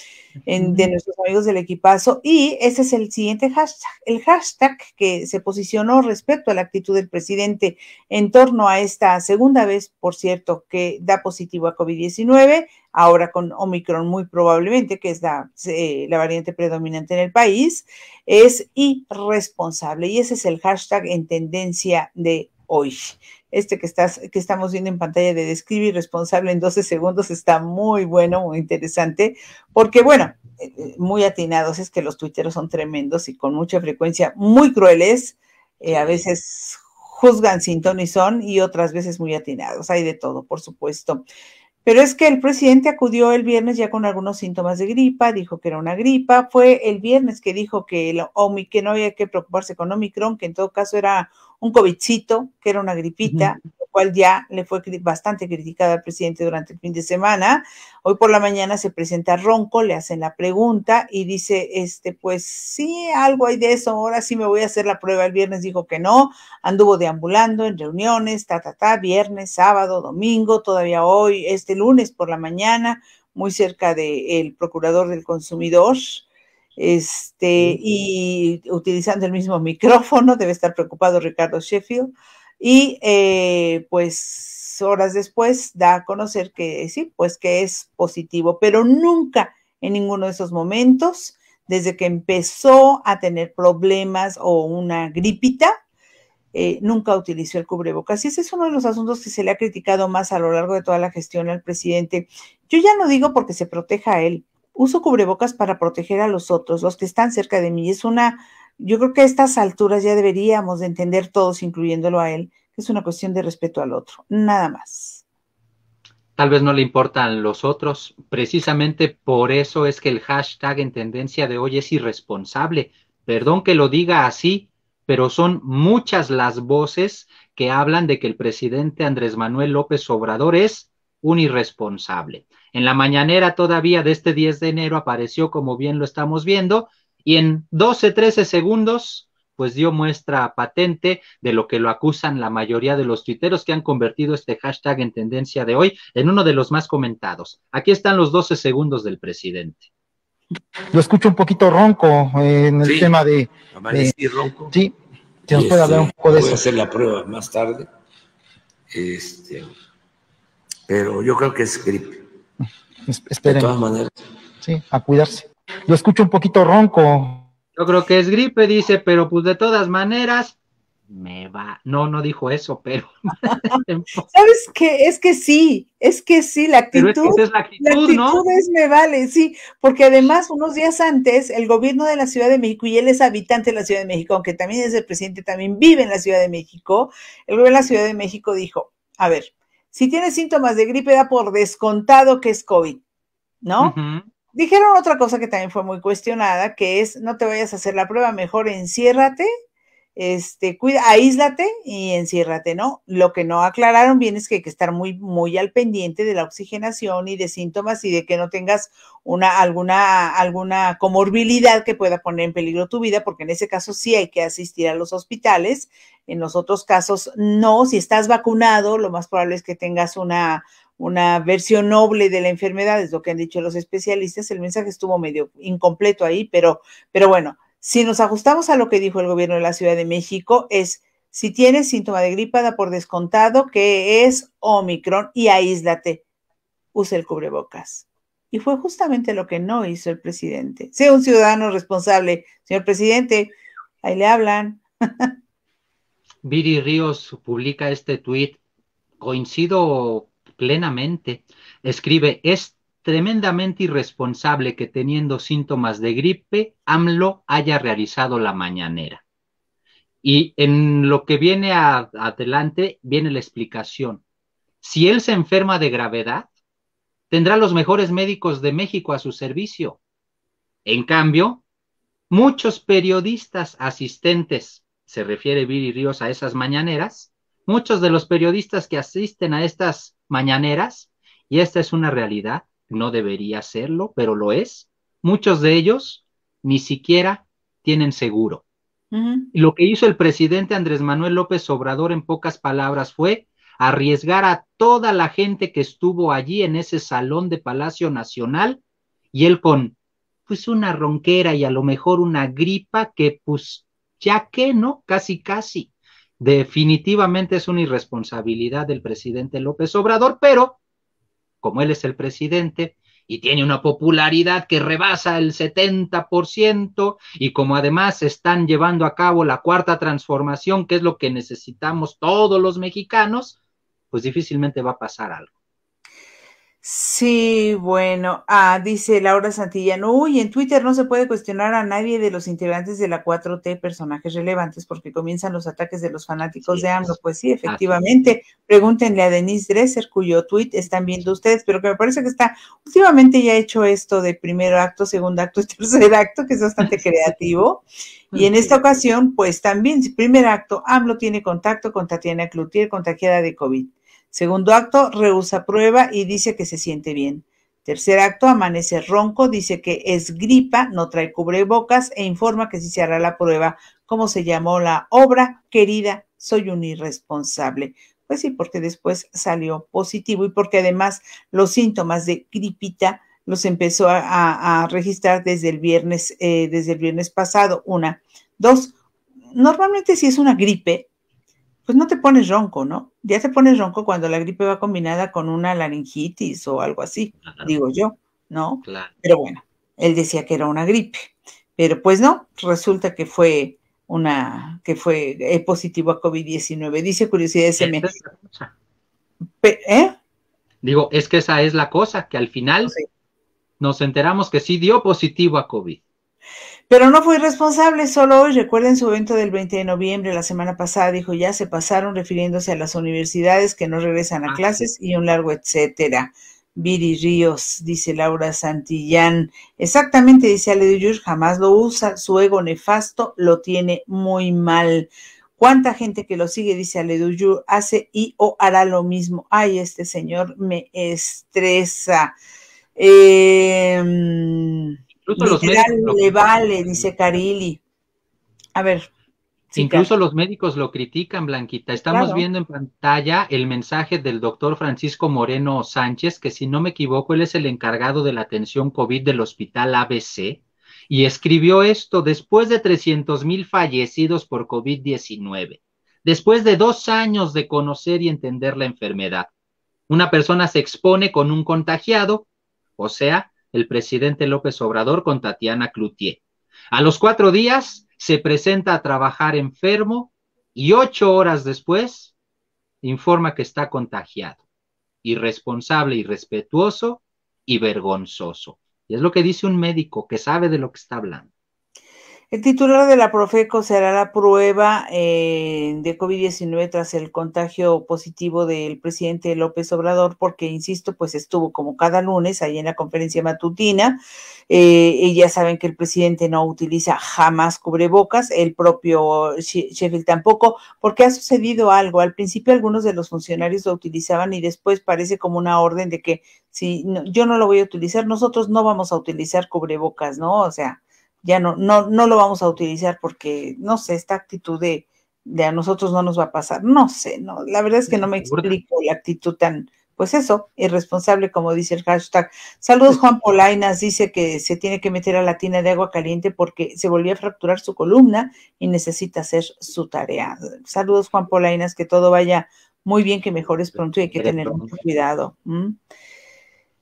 de nuestros amigos del equipazo y ese es el siguiente hashtag, el hashtag que se posicionó respecto a la actitud del presidente en torno a esta segunda vez, por cierto, que da positivo a COVID-19 ahora con Omicron muy probablemente, que es la, variante predominante en el país, es irresponsable. Y ese es el hashtag en tendencia de hoy. Este que, estás, que estamos viendo en pantalla de Describe Irresponsable en 12 segundos está muy bueno, muy interesante, porque bueno, eh, eh, muy atinados es que los tuiteros son tremendos y con mucha frecuencia muy crueles, eh, a veces juzgan sin tono y son y otras veces muy atinados, hay de todo, por supuesto. Pero es que el presidente acudió el viernes ya con algunos síntomas de gripa, dijo que era una gripa, fue el viernes que dijo que, el, que no había que preocuparse con Omicron, que en todo caso era un covidcito, que era una gripita, lo cual ya le fue bastante criticada al presidente durante el fin de semana. Hoy por la mañana se presenta ronco, le hacen la pregunta y dice, este, pues sí, algo hay de eso, ahora sí me voy a hacer la prueba. El viernes dijo que no, anduvo deambulando en reuniones, ta, ta, ta, viernes, sábado, domingo, todavía hoy, este lunes por la mañana, muy cerca del el procurador del consumidor este, y utilizando el mismo micrófono, debe estar preocupado Ricardo Sheffield. Y eh, pues horas después da a conocer que sí, pues que es positivo, pero nunca en ninguno de esos momentos, desde que empezó a tener problemas o una gripita, eh, nunca utilizó el cubrebocas. Y ese es uno de los asuntos que se le ha criticado más a lo largo de toda la gestión al presidente. Yo ya no digo porque se proteja a él, Uso cubrebocas para proteger a los otros, los que están cerca de mí. Es una, yo creo que a estas alturas ya deberíamos de entender todos, incluyéndolo a él, que es una cuestión de respeto al otro, nada más. Tal vez no le importan los otros, precisamente por eso es que el hashtag en tendencia de hoy es irresponsable. Perdón que lo diga así, pero son muchas las voces que hablan de que el presidente Andrés Manuel López Obrador es un irresponsable. En la mañanera todavía de este 10 de enero apareció como bien lo estamos viendo y en 12, 13 segundos pues dio muestra patente de lo que lo acusan la mayoría de los tuiteros que han convertido este hashtag en tendencia de hoy en uno de los más comentados. Aquí están los 12 segundos del presidente. Lo escucho un poquito ronco eh, en el tema de... Sí. ronco. Sí, se nos puede hablar este, un poco de eso. a hacer la prueba más tarde. Este, pero yo creo que es gripe. Esperen. De todas maneras. Sí, a cuidarse. Lo escucho un poquito ronco. Yo creo que es gripe, dice, pero pues de todas maneras, me va. No, no dijo eso, pero. ¿Sabes qué? Es que sí, es que sí, la actitud. la actitud, me vale, eh, sí, porque además, unos días antes, el gobierno de la Ciudad de México, y él es habitante de la Ciudad de México, aunque también es el presidente, también vive en la Ciudad de México, el gobierno de la Ciudad de México dijo: A ver, si tienes síntomas de gripe, da por descontado que es COVID, ¿no? Dijeron otra cosa que también fue muy cuestionada, que es no te vayas a hacer la prueba, mejor enciérrate este, cuida, aíslate y enciérrate, ¿no? Lo que no aclararon bien es que hay que estar muy, muy al pendiente de la oxigenación y de síntomas y de que no tengas una, alguna, alguna comorbilidad que pueda poner en peligro tu vida, porque en ese caso sí hay que asistir a los hospitales, en los otros casos no, si estás vacunado, lo más probable es que tengas una, una versión noble de la enfermedad, es lo que han dicho los especialistas. El mensaje estuvo medio incompleto ahí, pero, pero bueno, si nos ajustamos a lo que dijo el gobierno de la Ciudad de México, es si tienes síntoma de gripa, por descontado que es Omicron y aíslate. Use el cubrebocas. Y fue justamente lo que no hizo el presidente. Sea un ciudadano responsable, señor presidente. Ahí le hablan. Viri Ríos publica este tuit. Coincido plenamente. Escribe, esto tremendamente irresponsable que teniendo síntomas de gripe, AMLO haya realizado la mañanera. Y en lo que viene adelante viene la explicación. Si él se enferma de gravedad, tendrá los mejores médicos de México a su servicio. En cambio, muchos periodistas asistentes, se refiere Viri Ríos a esas mañaneras, muchos de los periodistas que asisten a estas mañaneras, y esta es una realidad, no debería serlo, pero lo es. Muchos de ellos ni siquiera tienen seguro. Lo que hizo el presidente Andrés Manuel López Obrador en pocas palabras fue arriesgar a toda la gente que estuvo allí en ese salón de Palacio Nacional y él con pues una ronquera y a lo mejor una gripa que pues ya que no, casi casi. Definitivamente es una irresponsabilidad del presidente López Obrador, pero como él es el presidente y tiene una popularidad que rebasa el 70%, y como además están llevando a cabo la cuarta transformación, que es lo que necesitamos todos los mexicanos, pues difícilmente va a pasar algo. Sí, bueno, ah, dice Laura Santillano, uy, en Twitter no se puede cuestionar a nadie de los integrantes de la 4T, personajes relevantes, porque comienzan los ataques de los fanáticos de AMLO. Pues sí, efectivamente, pregúntenle a Denise Dresser, cuyo tweet están viendo ustedes, pero que me parece que está, últimamente ya hecho esto de primer acto, segundo acto y tercer acto, que es bastante creativo. Y en esta ocasión, pues también, primer acto, AMLO tiene contacto con Tatiana Cloutier, contagiada de COVID. Segundo acto, rehúsa prueba y dice que se siente bien. Tercer acto, amanece ronco, dice que es gripa, no trae cubrebocas e informa que si se hará la prueba. ¿Cómo se llamó la obra? Querida, soy un irresponsable. Pues sí, porque después salió positivo y porque además los síntomas de gripita los empezó a, registrar desde el viernes, eh, desde el viernes pasado. Una. Dos, normalmente si es una gripe, pues no te pones ronco, ¿no? ya se pone ronco cuando la gripe va combinada con una laringitis o algo así, digo yo, ¿no? Claro. Pero bueno, él decía que era una gripe, pero pues no, resulta que fue una, que fue eh, positivo a COVID-19. Dice curiosidad ese mes ¿Eh? Digo, es que esa es la cosa, que al final nos enteramos que sí dio positivo a COVID. Pero no fue responsable, solo hoy recuerden su evento del 20 de noviembre, la semana pasada, dijo ya se pasaron refiriéndose a las universidades que no regresan a ah, clases y un largo etcétera. Viri Ríos, dice Laura Santillán. Exactamente, dice Ale jamás lo usa, su ego nefasto lo tiene muy mal. ¿Cuánta gente que lo sigue, dice Ale hace y o hará lo mismo? Ay, este señor me estresa. Eh, Incluso los médicos le vale, dice Carili. A ver. Incluso los médicos lo critican, Blanquita. Estamos viendo en pantalla el mensaje del doctor Francisco Moreno Sánchez, que si no me equivoco, él es el encargado de la atención COVID del hospital ABC, y escribió esto después de 300 mil fallecidos por COVID-19, después de dos años de conocer y entender la enfermedad. Una persona se expone con un contagiado, o sea, el presidente López Obrador con Tatiana Cloutier. A los cuatro días se presenta a trabajar enfermo y ocho horas después informa que está contagiado, irresponsable, irrespetuoso y vergonzoso. Y es lo que dice un médico que sabe de lo que está hablando. El titular de la Profeco será la prueba eh, de COVID-19 tras el contagio positivo del presidente López Obrador, porque, insisto, pues estuvo como cada lunes ahí en la conferencia matutina. Eh, y ya saben que el presidente no utiliza jamás cubrebocas, el propio Sheffield tampoco, porque ha sucedido algo. Al principio algunos de los funcionarios lo utilizaban y después parece como una orden de que si yo no lo voy a utilizar, nosotros no vamos a utilizar cubrebocas, ¿no? O sea ya no, no, no lo vamos a utilizar porque, no sé, esta actitud de, de a nosotros no nos va a pasar. No sé, no, la verdad es que no me explico la actitud tan, pues eso, irresponsable, como dice el hashtag. Saludos, Juan Polainas dice que se tiene que meter a la tina de agua caliente porque se volvió a fracturar su columna y necesita hacer su tarea. Saludos, Juan Polainas, que todo vaya muy bien, que mejores pronto y hay que tener mucho cuidado.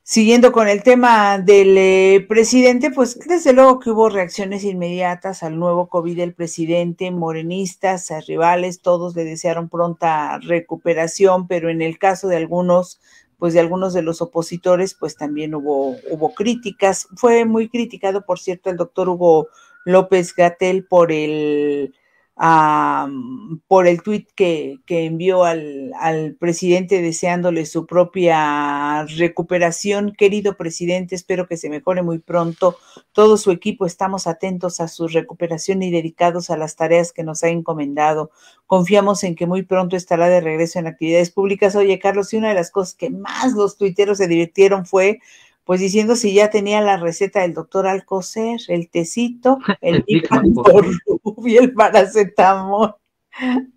Siguiendo con el tema del eh, presidente, pues desde luego que hubo reacciones inmediatas al nuevo COVID del presidente, morenistas, eh, rivales, todos le desearon pronta recuperación, pero en el caso de algunos, pues de algunos de los opositores, pues también hubo, hubo críticas. Fue muy criticado, por cierto, el doctor Hugo López Gatel por el por el tuit que, envió al, al, presidente deseándole su propia recuperación. Querido presidente, espero que se mejore muy pronto. Todo su equipo estamos atentos a su recuperación y dedicados a las tareas que nos ha encomendado. Confiamos en que muy pronto estará de regreso en actividades públicas. Oye, Carlos, y una de las cosas que más los tuiteros se divirtieron fue pues diciendo si ya tenía la receta del doctor Alcocer, el tecito, el y el paracetamol.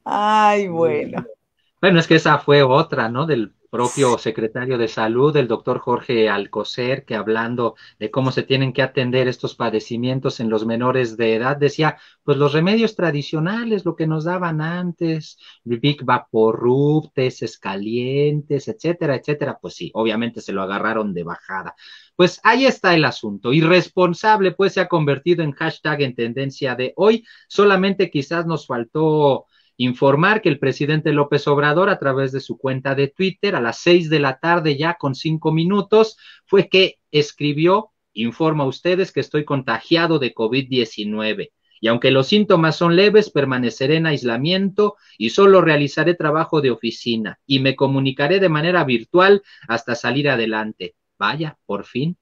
Ay, bueno. Bueno, es que esa fue otra, ¿no? Del propio secretario de salud, el doctor Jorge Alcocer, que hablando de cómo se tienen que atender estos padecimientos en los menores de edad, decía, pues los remedios tradicionales, lo que nos daban antes, Big Vaporub, escalientes calientes, etcétera, etcétera, pues sí, obviamente se lo agarraron de bajada. Pues ahí está el asunto. Irresponsable, pues se ha convertido en hashtag en tendencia de hoy. Solamente quizás nos faltó informar que el presidente López Obrador, a través de su cuenta de Twitter, a las seis de la tarde ya con cinco minutos, fue que escribió, informa a ustedes que estoy contagiado de COVID-19 y aunque los síntomas son leves, permaneceré en aislamiento y solo realizaré trabajo de oficina y me comunicaré de manera virtual hasta salir adelante. Vaya, por fin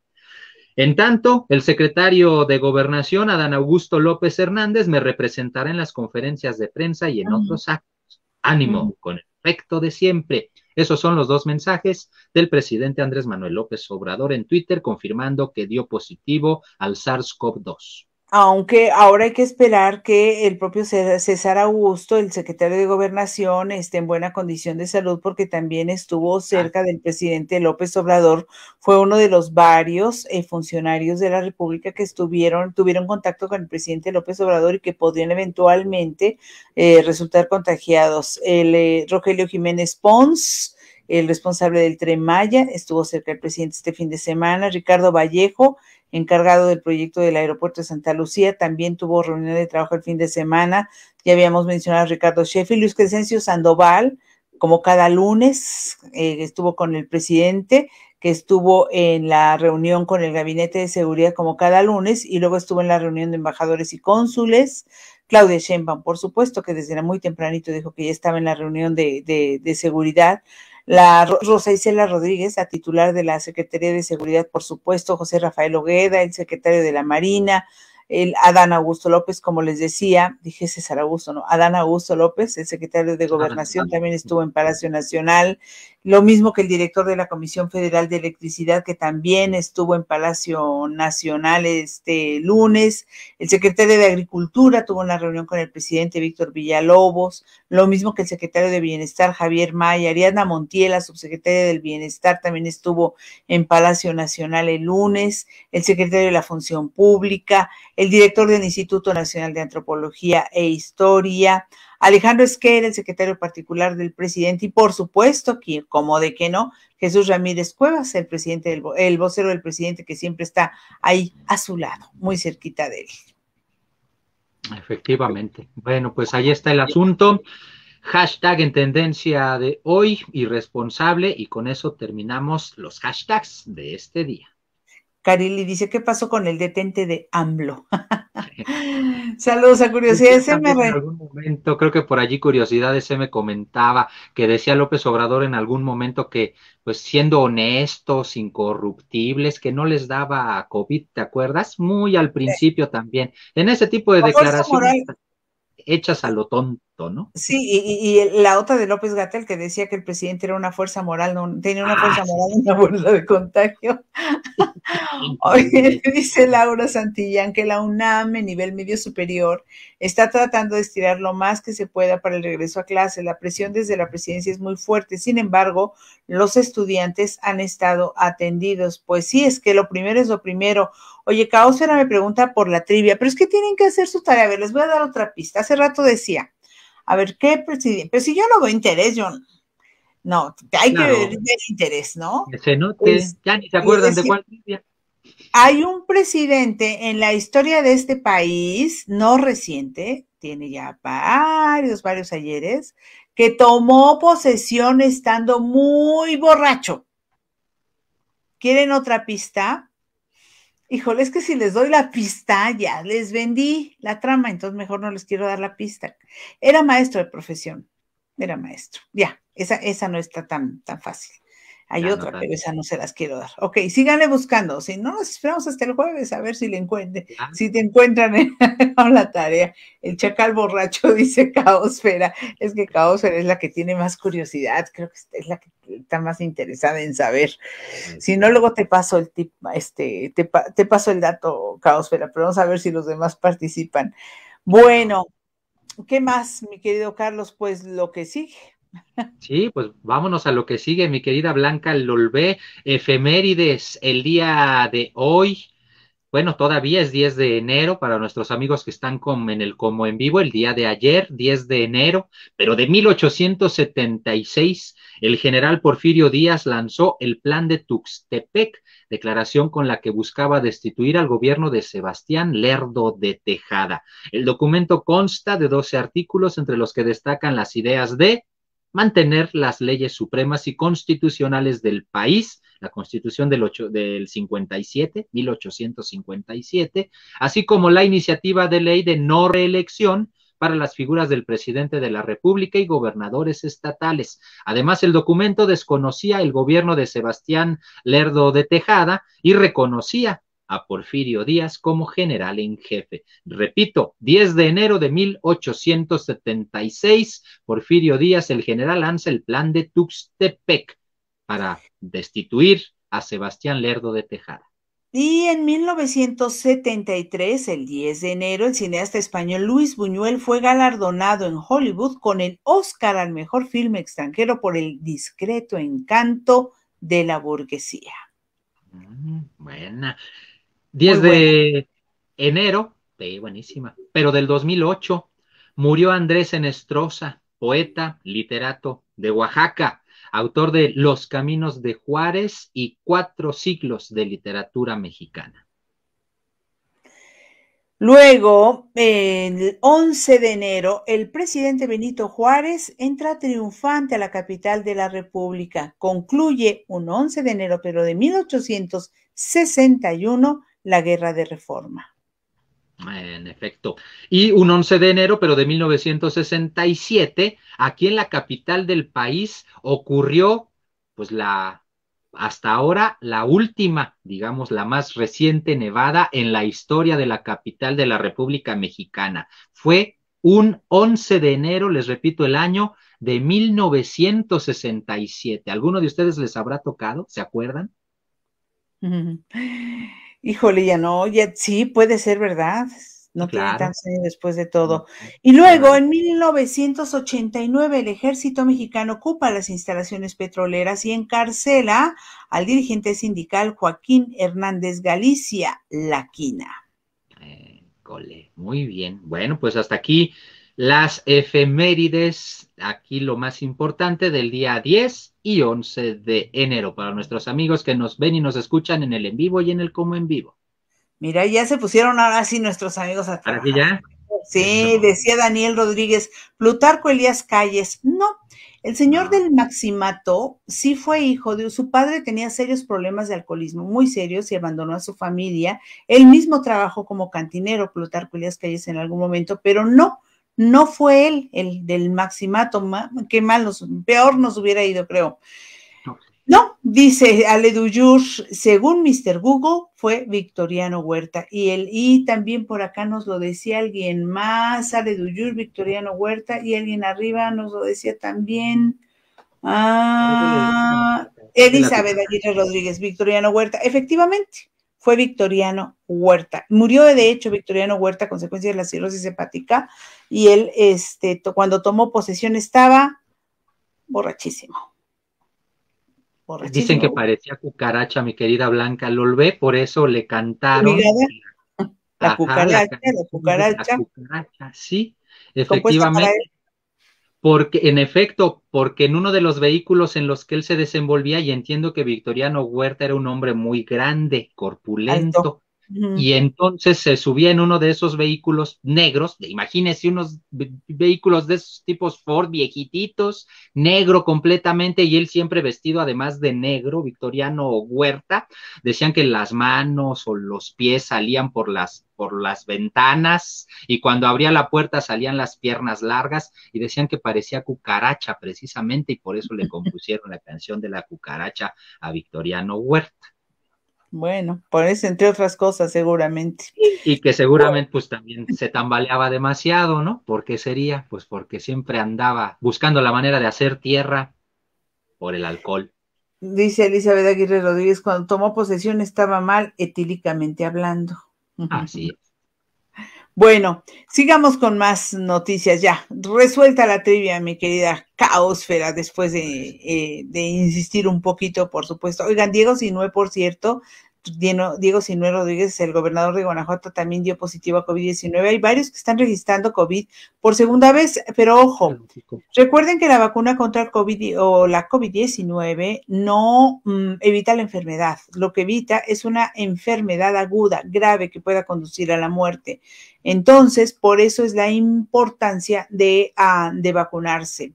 en tanto, el secretario de Gobernación, Adán Augusto López Hernández, me representará en las conferencias de prensa y en otros actos. Ánimo, con el efecto de siempre. Esos son los dos mensajes del presidente Andrés Manuel López Obrador en Twitter confirmando que dio positivo al SARS-CoV-2 aunque ahora hay que esperar que el propio César Augusto, el secretario de Gobernación, esté en buena condición de salud porque también estuvo cerca del presidente López Obrador. Fue uno de los varios eh, funcionarios de la República que estuvieron, tuvieron contacto con el presidente López Obrador y que podrían eventualmente eh, resultar contagiados. El eh, Rogelio Jiménez Pons el responsable del Tren estuvo cerca del presidente este fin de semana, Ricardo Vallejo, encargado del proyecto del aeropuerto de Santa Lucía. También tuvo reunión de trabajo el fin de semana. Ya habíamos mencionado a Ricardo Sheffield, Luis Crescencio Sandoval, como cada lunes, eh, estuvo con el presidente, que estuvo en la reunión con el gabinete de seguridad como cada lunes, y luego estuvo en la reunión de embajadores y cónsules. Claudia Sheinbaum, por supuesto, que desde muy tempranito dijo que ya estaba en la reunión de seguridad la Rosa Isela Rodríguez, a titular de la Secretaría de Seguridad, por supuesto, José Rafael Ogueda, el secretario de la Marina, el Adán Augusto López, como les decía, dije César Augusto, no, Adán Augusto López, el secretario de Gobernación, también estuvo en Palacio Nacional, lo mismo que el director de la Comisión Federal de Electricidad, que también estuvo en Palacio Nacional este lunes, el secretario de Agricultura tuvo una reunión con el presidente Víctor Villalobos, lo mismo que el secretario de Bienestar, Javier Maya, Ariadna Montiel, la subsecretaria del Bienestar, también estuvo en Palacio Nacional el lunes, el secretario de la Función Pública, el director del Instituto Nacional de Antropología e Historia, Alejandro Esquer, el secretario particular del presidente, y por supuesto, aquí, como de que no, Jesús Ramírez Cuevas, el presidente, del, el vocero del presidente que siempre está ahí a su lado, muy cerquita de él. Efectivamente. Bueno, pues ahí está el asunto. Hashtag en tendencia de hoy, irresponsable, y con eso terminamos los hashtags de este día y dice, ¿qué pasó con el detente de AMLO? Saludos a Curiosidad En algún momento, creo que por allí Curiosidades se me comentaba que decía López Obrador en algún momento que, pues siendo honestos, incorruptibles, que no les daba COVID, ¿te acuerdas? Muy al principio también. En ese tipo de declaraciones hechas a lo tonto, ¿no? Sí, y, la otra de López Gatel que decía que el presidente era una fuerza moral, no, tenía una ah, fuerza moral, una bolsa de contagio. Oye, dice Laura Santillán que la UNAM nivel medio superior está tratando de estirar lo más que se pueda para el regreso a clase. La presión desde la presidencia es muy fuerte. Sin embargo, los estudiantes han estado atendidos. Pues sí, es que lo primero es lo primero. Oye, Caosera me pregunta por la trivia, pero es que tienen que hacer su tarea. A ver, les voy a dar otra pista. Hace rato decía, a ver, ¿qué presidente? Pero si yo no veo interés, yo no, hay que ver, interés, ¿no? Se note, pues, ya ni se acuerdan de cuál trivia. Hay un presidente en la historia de este país, no reciente, tiene ya varios, varios ayeres, que tomó posesión estando muy borracho. ¿Quieren otra pista? Híjole, es que si les doy la pista, ya les vendí la trama, entonces mejor no les quiero dar la pista. Era maestro de profesión, era maestro. Ya, esa, esa no está tan, tan fácil. Hay otra, no. pero esa no se las quiero dar. Ok, síganle buscando. Si no, nos esperamos hasta el jueves a ver si le encuentren. Si te encuentran en la tarea. El chacal borracho dice Caosfera. Es que Caosfera es la que tiene más curiosidad. Creo que es la que está más interesada en saber. Si no, luego te paso el tip, este, te paso el dato, Caosfera, pero vamos a ver si los demás participan. Bueno, ¿qué más, mi querido Carlos? Pues lo que sigue. Sí, pues vámonos a lo que sigue, mi querida Blanca Lolvé, efemérides, el día de hoy. Bueno, todavía es 10 de enero para nuestros amigos que están con, en el como en vivo, el día de ayer, 10 de enero, pero de 1876, el general Porfirio Díaz lanzó el plan de Tuxtepec, declaración con la que buscaba destituir al gobierno de Sebastián Lerdo de Tejada. El documento consta de 12 artículos, entre los que destacan las ideas de mantener las leyes supremas y constitucionales del país, la Constitución del, 57, 1857, así como la iniciativa de ley de no reelección para las figuras del presidente de la República y gobernadores estatales. Además, el documento desconocía el gobierno de Sebastián Lerdo de Tejada y reconocía a Porfirio Díaz como general en jefe. Repito, 10 de enero de 1876, Porfirio Díaz, el general, lanza el plan de Tuxtepec para destituir a Sebastián Lerdo de Tejada. Y en 1973, el 10 de enero, el cineasta español Luis Buñuel fue galardonado en Hollywood con el Oscar al mejor filme extranjero por el discreto encanto de la burguesía. Mm, buena. 10 de enero, buenísima, pero del 2008, murió Andrés Enestrosa, poeta, literato de Oaxaca, autor de Los Caminos de Juárez y cuatro ciclos de literatura mexicana. Luego, el 11 de enero, el presidente Benito Juárez entra triunfante a la capital de la República. Concluye un 11 de enero, pero de 1861, la guerra de reforma. En efecto. Y un 11 de enero, pero de 1967, aquí en la capital del país ocurrió, pues la, hasta ahora, la última, digamos, la más reciente nevada en la historia de la capital de la República Mexicana. Fue un 11 de enero, les repito, el año de 1967. ¿Alguno de ustedes les habrá tocado? ¿Se acuerdan? híjole, ya no, ya sí, puede ser verdad. No tiene tan después de todo. Y luego, en 1989, el ejército mexicano ocupa las instalaciones petroleras y encarcela al dirigente sindical Joaquín Hernández Galicia, Laquina. muy bien. Bueno, pues hasta aquí las efemérides, aquí lo más importante del día 10 y 11 de enero para nuestros amigos que nos ven y nos escuchan en el en vivo y en el como en vivo. Mira, ya se pusieron ahora sí nuestros amigos a sí Sí, decía Daniel Rodríguez, Plutarco Elías Calles, no, el señor ah. del Maximato sí fue hijo de su padre, tenía serios problemas de alcoholismo, muy serios, y abandonó a su familia. Él mismo trabajó como cantinero, Plutarco Elías Calles en algún momento, pero no no fue él el del maximato, que qué mal, peor nos hubiera ido, creo. No, dice Ale Duyur, según Mr. Google, fue Victoriano Huerta. Y, el, y también por acá nos lo decía alguien más, Ale Duyur, Victoriano Huerta, y alguien arriba nos lo decía también. Ah, Elizabeth Aguirre Rodríguez, Victoriano Huerta, efectivamente fue Victoriano Huerta. Murió de hecho Victoriano Huerta a consecuencia de la cirrosis hepática y él este, cuando tomó posesión estaba borrachísimo. Dicen que parecía cucaracha, mi querida Blanca Lolbe, por eso le cantaron. la, cucaracha, la cucaracha. sí, efectivamente. Porque, en efecto, porque en uno de los vehículos en los que él se desenvolvía, y entiendo que Victoriano Huerta era un hombre muy grande, corpulento, y entonces se subía en uno de esos vehículos negros, imagínese imagínense unos vehículos de esos tipos Ford viejititos, negro completamente y él siempre vestido además de negro, victoriano o huerta, decían que las manos o los pies salían por las por las ventanas y cuando abría la puerta salían las piernas largas y decían que parecía cucaracha precisamente y por eso le compusieron la canción de la cucaracha a Victoriano Huerta. Bueno, por eso, entre otras cosas, seguramente. Y que seguramente, pues también se tambaleaba demasiado, ¿no? ¿Por qué sería? Pues porque siempre andaba buscando la manera de hacer tierra por el alcohol. Dice Elizabeth Aguirre Rodríguez, cuando tomó posesión estaba mal etílicamente hablando. Así es. Bueno, sigamos con más noticias ya. Resuelta la trivia, mi querida caosfera, después de, eh, insistir un poquito, por supuesto. Oigan, Diego si es por cierto, Diego Sinuel Rodríguez, el gobernador de Guanajuato, también dio positivo a COVID-19. Hay varios que están registrando COVID por segunda vez, pero ojo, recuerden que la vacuna contra el COVID o la COVID-19 no mm, evita la enfermedad. Lo que evita es una enfermedad aguda, grave, que pueda conducir a la muerte. Entonces, por eso es la importancia de, ah, de vacunarse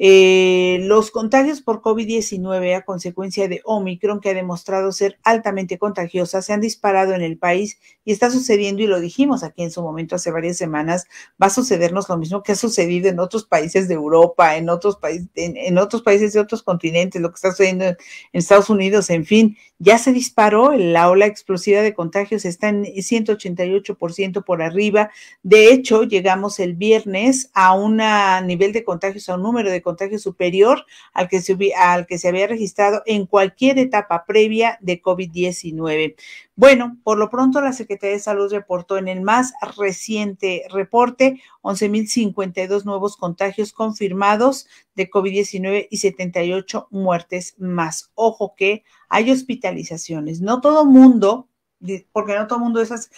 eh, los contagios por COVID-19 a consecuencia de Omicron, que ha demostrado ser altamente contagiosa, se han disparado en el país y está sucediendo, y lo dijimos aquí en su momento hace varias semanas, va a sucedernos lo mismo que ha sucedido en otros países de Europa, en otros, países, en, otros países de otros continentes, lo que está sucediendo en Estados Unidos, en fin, ya se disparó, la ola explosiva de contagios está en 188% por arriba. De hecho, llegamos el viernes a un nivel de contagios, a un número de contagio superior al que se, al que se había registrado en cualquier etapa previa de COVID-19. Bueno, por lo pronto la Secretaría de Salud reportó en el más reciente reporte 11.052 nuevos contagios confirmados de COVID-19 y 78 muertes más. Ojo que hay hospitalizaciones. No todo mundo, porque no todo mundo es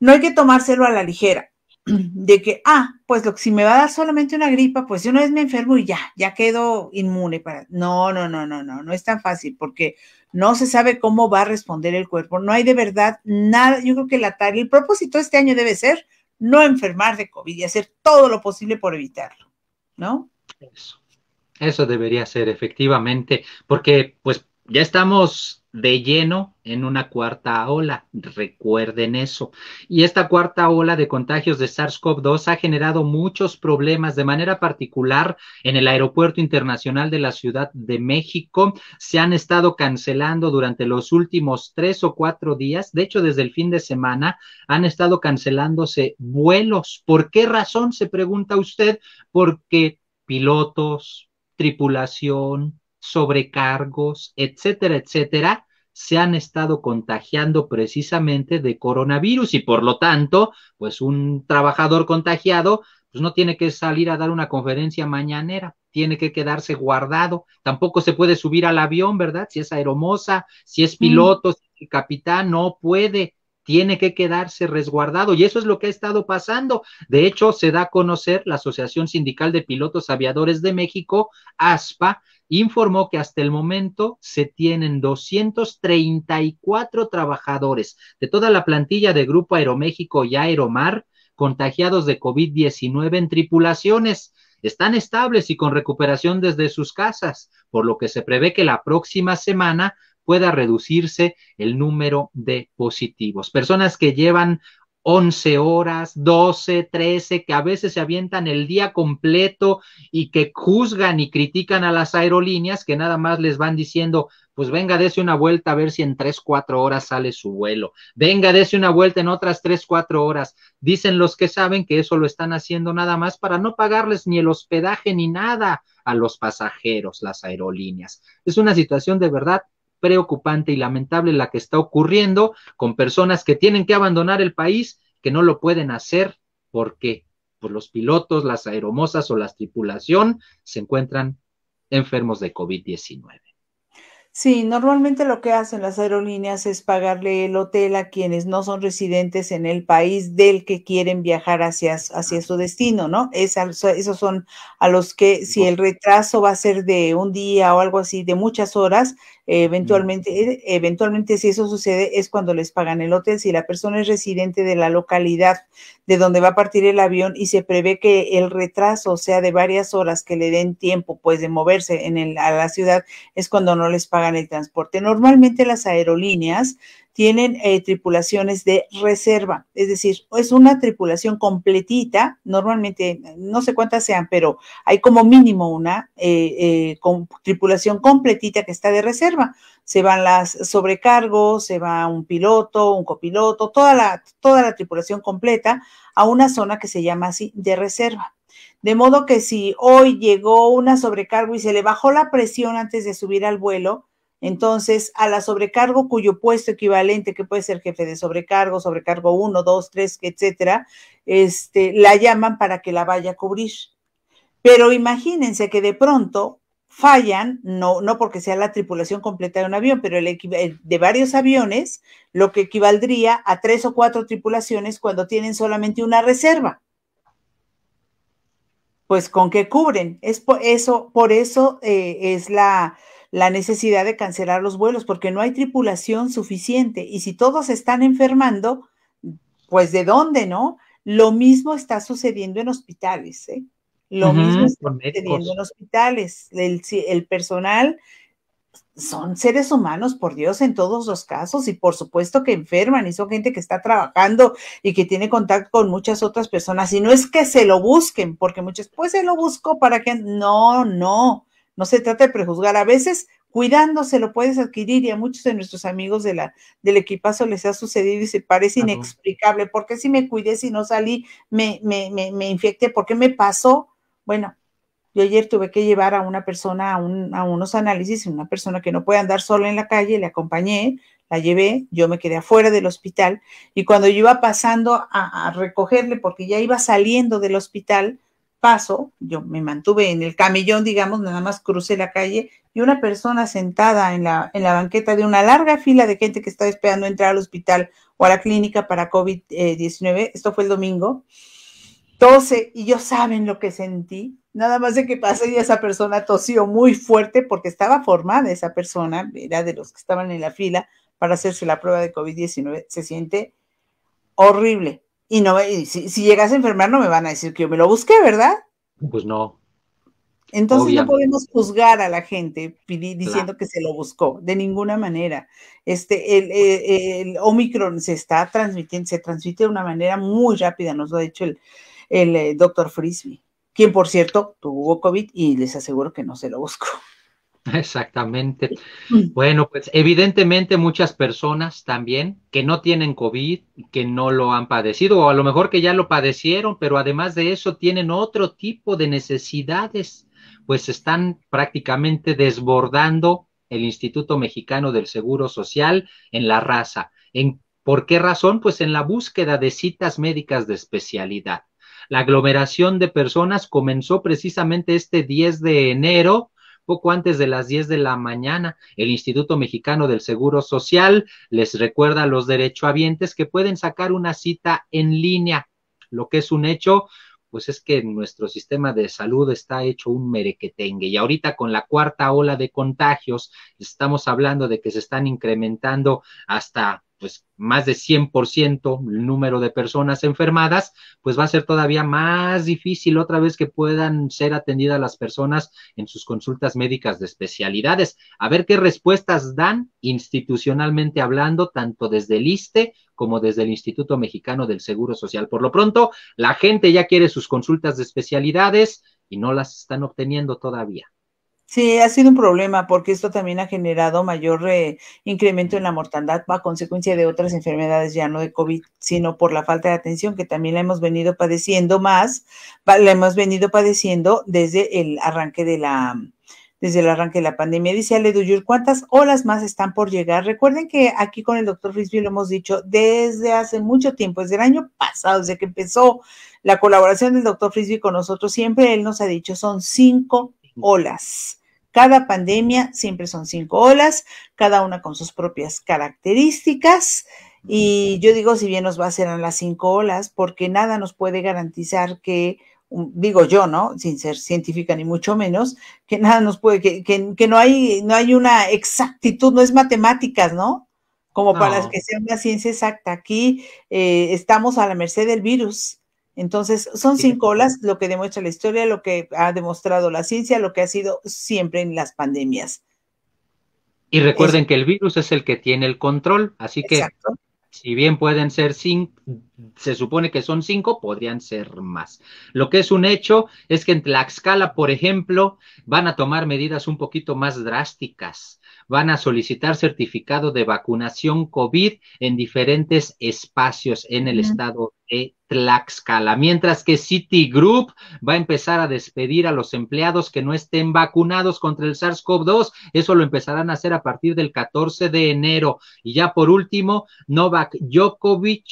No hay que tomárselo a la ligera de que, ah, pues lo, si me va a dar solamente una gripa, pues yo una vez me enfermo y ya, ya quedo inmune. Para... No, no, no, no, no, no es tan fácil porque no se sabe cómo va a responder el cuerpo. No hay de verdad nada. Yo creo que la tarea, el propósito este año debe ser no enfermar de COVID y hacer todo lo posible por evitarlo, ¿no? Eso. Eso debería ser efectivamente, porque pues ya estamos de lleno en una cuarta ola. Recuerden eso. Y esta cuarta ola de contagios de SARS-CoV-2 ha generado muchos problemas, de manera particular en el Aeropuerto Internacional de la Ciudad de México. Se han estado cancelando durante los últimos tres o cuatro días, de hecho desde el fin de semana, han estado cancelándose vuelos. ¿Por qué razón? Se pregunta usted, porque pilotos, tripulación, sobrecargos, etcétera, etcétera, se han estado contagiando precisamente de coronavirus y por lo tanto, pues un trabajador contagiado pues no tiene que salir a dar una conferencia mañanera, tiene que quedarse guardado, tampoco se puede subir al avión, ¿verdad? Si es aeromosa, si es piloto, si es capitán, no puede tiene que quedarse resguardado y eso es lo que ha estado pasando. De hecho, se da a conocer la Asociación Sindical de Pilotos Aviadores de México, ASPA, informó que hasta el momento se tienen 234 trabajadores de toda la plantilla de Grupo Aeroméxico y Aeromar contagiados de COVID-19 en tripulaciones están estables y con recuperación desde sus casas, por lo que se prevé que la próxima semana pueda reducirse el número de positivos. Personas que llevan 11 horas, 12, 13, que a veces se avientan el día completo y que juzgan y critican a las aerolíneas que nada más les van diciendo, pues venga, dése una vuelta a ver si en 3, 4 horas sale su vuelo, venga, dése una vuelta en otras 3, 4 horas. Dicen los que saben que eso lo están haciendo nada más para no pagarles ni el hospedaje ni nada a los pasajeros, las aerolíneas. Es una situación de verdad preocupante y lamentable la que está ocurriendo con personas que tienen que abandonar el país, que no lo pueden hacer porque pues los pilotos, las aeromosas o la tripulación se encuentran enfermos de COVID-19. Sí, normalmente lo que hacen las aerolíneas es pagarle el hotel a quienes no son residentes en el país del que quieren viajar hacia, hacia su destino, ¿no? Es esos son a los que si el retraso va a ser de un día o algo así, de muchas horas, Eventualmente, eh, eventualmente, si eso sucede, es cuando les pagan el hotel. Si la persona es residente de la localidad de donde va a partir el avión y se prevé que el retraso sea de varias horas que le den tiempo, pues, de moverse en el, a la ciudad, es cuando no les pagan el transporte. Normalmente las aerolíneas tienen eh, tripulaciones de reserva, es decir, es una tripulación completita, normalmente no sé cuántas sean, pero hay como mínimo una eh, eh, tripulación completita que está de reserva. Se van las sobrecargos, se va un piloto, un copiloto, toda la, toda la tripulación completa a una zona que se llama así de reserva. De modo que si hoy llegó una sobrecargo y se le bajó la presión antes de subir al vuelo, entonces, a la sobrecargo cuyo puesto equivalente, que puede ser jefe de sobrecargo, sobrecargo 1, 2, 3, etcétera, este, la llaman para que la vaya a cubrir. Pero imagínense que de pronto fallan, no, no porque sea la tripulación completa de un avión, pero el, de varios aviones, lo que equivaldría a tres o cuatro tripulaciones cuando tienen solamente una reserva pues con qué cubren. Es por eso, por eso eh, es la la necesidad de cancelar los vuelos porque no hay tripulación suficiente y si todos están enfermando, pues de dónde, ¿no? Lo mismo está sucediendo en hospitales, ¿eh? Lo mismo está sucediendo en hospitales. El, el personal son seres humanos, por Dios, en todos los casos, y por supuesto que enferman, y son gente que está trabajando y que tiene contacto con muchas otras personas, y no es que se lo busquen, porque muchas, pues se lo busco para que, no, no, no se trata de prejuzgar. A veces, cuidándose, lo puedes adquirir y a muchos de nuestros amigos del equipazo les ha sucedido y se parece inexplicable. ¿Por qué si me cuidé, si no salí, me, me, me, infecté? ¿Por qué me pasó? Bueno, yo ayer tuve que llevar a una persona a, a, unos análisis, una persona que no puede andar sola en la calle, le acompañé, la llevé, yo me quedé afuera del hospital y cuando yo iba pasando a recogerle porque ya iba saliendo del hospital, paso, yo me mantuve en el camillón, digamos, nada más crucé la calle y una persona sentada en la, en la banqueta de una larga fila de gente que estaba esperando entrar al hospital o a la clínica para COVID-19, esto fue el domingo, tose y yo saben lo que sentí, nada más de que pasé y esa persona tosió muy fuerte porque estaba formada esa persona, era de los que estaban en la fila para hacerse la prueba de COVID-19, se siente horrible, y no, si, llegas a enfermar, no me van a decir que yo me lo busqué, ¿verdad? Pues no. Entonces no podemos juzgar a la gente diciendo que se lo buscó, de ninguna manera. Este, eh, el, Omicron se está transmitiendo, se transmite de una manera muy rápida, nos lo ha dicho el, el eh, doctor Frisby, quien por cierto tuvo COVID y les aseguro que no se lo buscó. Exactamente. Mm. Bueno, pues evidentemente muchas personas también que no tienen COVID, que no lo han padecido, o a lo mejor que ya lo padecieron, pero además de eso tienen otro tipo de necesidades, pues están prácticamente desbordando el Instituto Mexicano del Seguro Social en la raza. ¿En, ¿Por qué razón? Pues en la búsqueda de citas médicas de especialidad. La aglomeración de personas comenzó precisamente este 10 de enero poco antes de las 10 de la mañana. El Instituto Mexicano del Seguro Social les recuerda a los derechohabientes que pueden sacar una cita en línea. Lo que es un hecho, pues es que nuestro sistema de salud está hecho un merequetengue. Y ahorita con la cuarta ola de contagios, estamos hablando de que se están incrementando hasta pues más de 100% el número de personas enfermadas, pues va a ser todavía más difícil otra vez que puedan ser atendidas las personas en sus consultas médicas de especialidades. A ver qué respuestas dan institucionalmente hablando, tanto desde el ISTE como desde el Instituto Mexicano del Seguro Social. Por lo pronto, la gente ya quiere sus consultas de especialidades y no las están obteniendo todavía. Sí, ha sido un problema porque esto también ha generado mayor eh, incremento en la mortandad a consecuencia de otras enfermedades, ya no de COVID, sino por la falta de atención que también la hemos venido padeciendo más, la hemos venido padeciendo desde el arranque de la, desde el arranque de la pandemia. Dice Ale Duyur, ¿cuántas olas más están por llegar? Recuerden que aquí con el doctor Frisby lo hemos dicho desde hace mucho tiempo, desde el año pasado, desde que empezó la colaboración del doctor Frisby con nosotros, siempre él nos ha dicho, son cinco olas. Cada pandemia siempre son cinco olas, cada una con sus propias características. Y yo digo, si bien nos va a ser las cinco olas, porque nada nos puede garantizar que, digo yo, ¿no? Sin ser científica ni mucho menos, que nada nos puede, que, no, hay, no hay una exactitud, no es matemáticas, ¿no? Como para que sea una ciencia exacta. Aquí eh, estamos a la merced del virus entonces, son cinco olas, lo que demuestra la historia, lo que ha demostrado la ciencia, lo que ha sido siempre en las pandemias. Y recuerden que el virus es el que tiene el control, así que si bien pueden ser cinco, se supone que son cinco, podrían ser más. Lo que es un hecho es que en Tlaxcala, por ejemplo, van a tomar medidas un poquito más drásticas van a solicitar certificado de vacunación COVID en diferentes espacios en el estado de Tlaxcala. Mientras que Citigroup va a empezar a despedir a los empleados que no estén vacunados contra el SARS-CoV-2. Eso lo empezarán a hacer a partir del 14 de enero. Y ya por último, Novak Djokovic.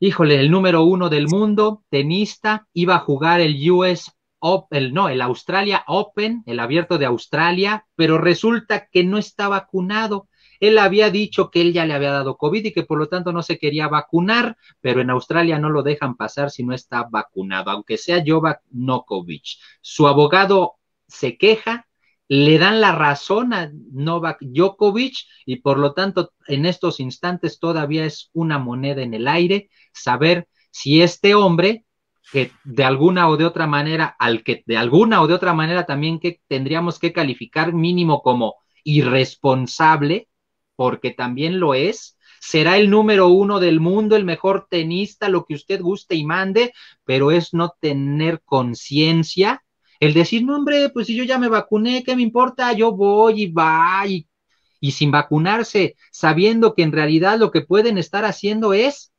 Híjole, el número uno del mundo, tenista, iba a jugar el US Open, no, el Australia Open, el abierto de Australia, pero resulta que no está vacunado. Él había dicho que él ya le había dado COVID y que por lo tanto no se quería vacunar, pero en Australia no lo dejan pasar si no está vacunado, aunque sea Novak Djokovic. Su abogado se queja, le dan la razón a Novak Djokovic y por lo tanto en estos instantes todavía es una moneda en el aire saber si este hombre que de alguna o de otra manera al que de alguna o de otra manera también que tendríamos que calificar mínimo como irresponsable porque también lo es. Será el número uno del mundo, el mejor tenista, lo que usted guste y mande, pero es no tener conciencia. El decir, no, hombre, pues si yo ya me vacuné, ¿qué me importa? Yo voy y va y, sin vacunarse, sabiendo que en realidad lo que pueden estar haciendo es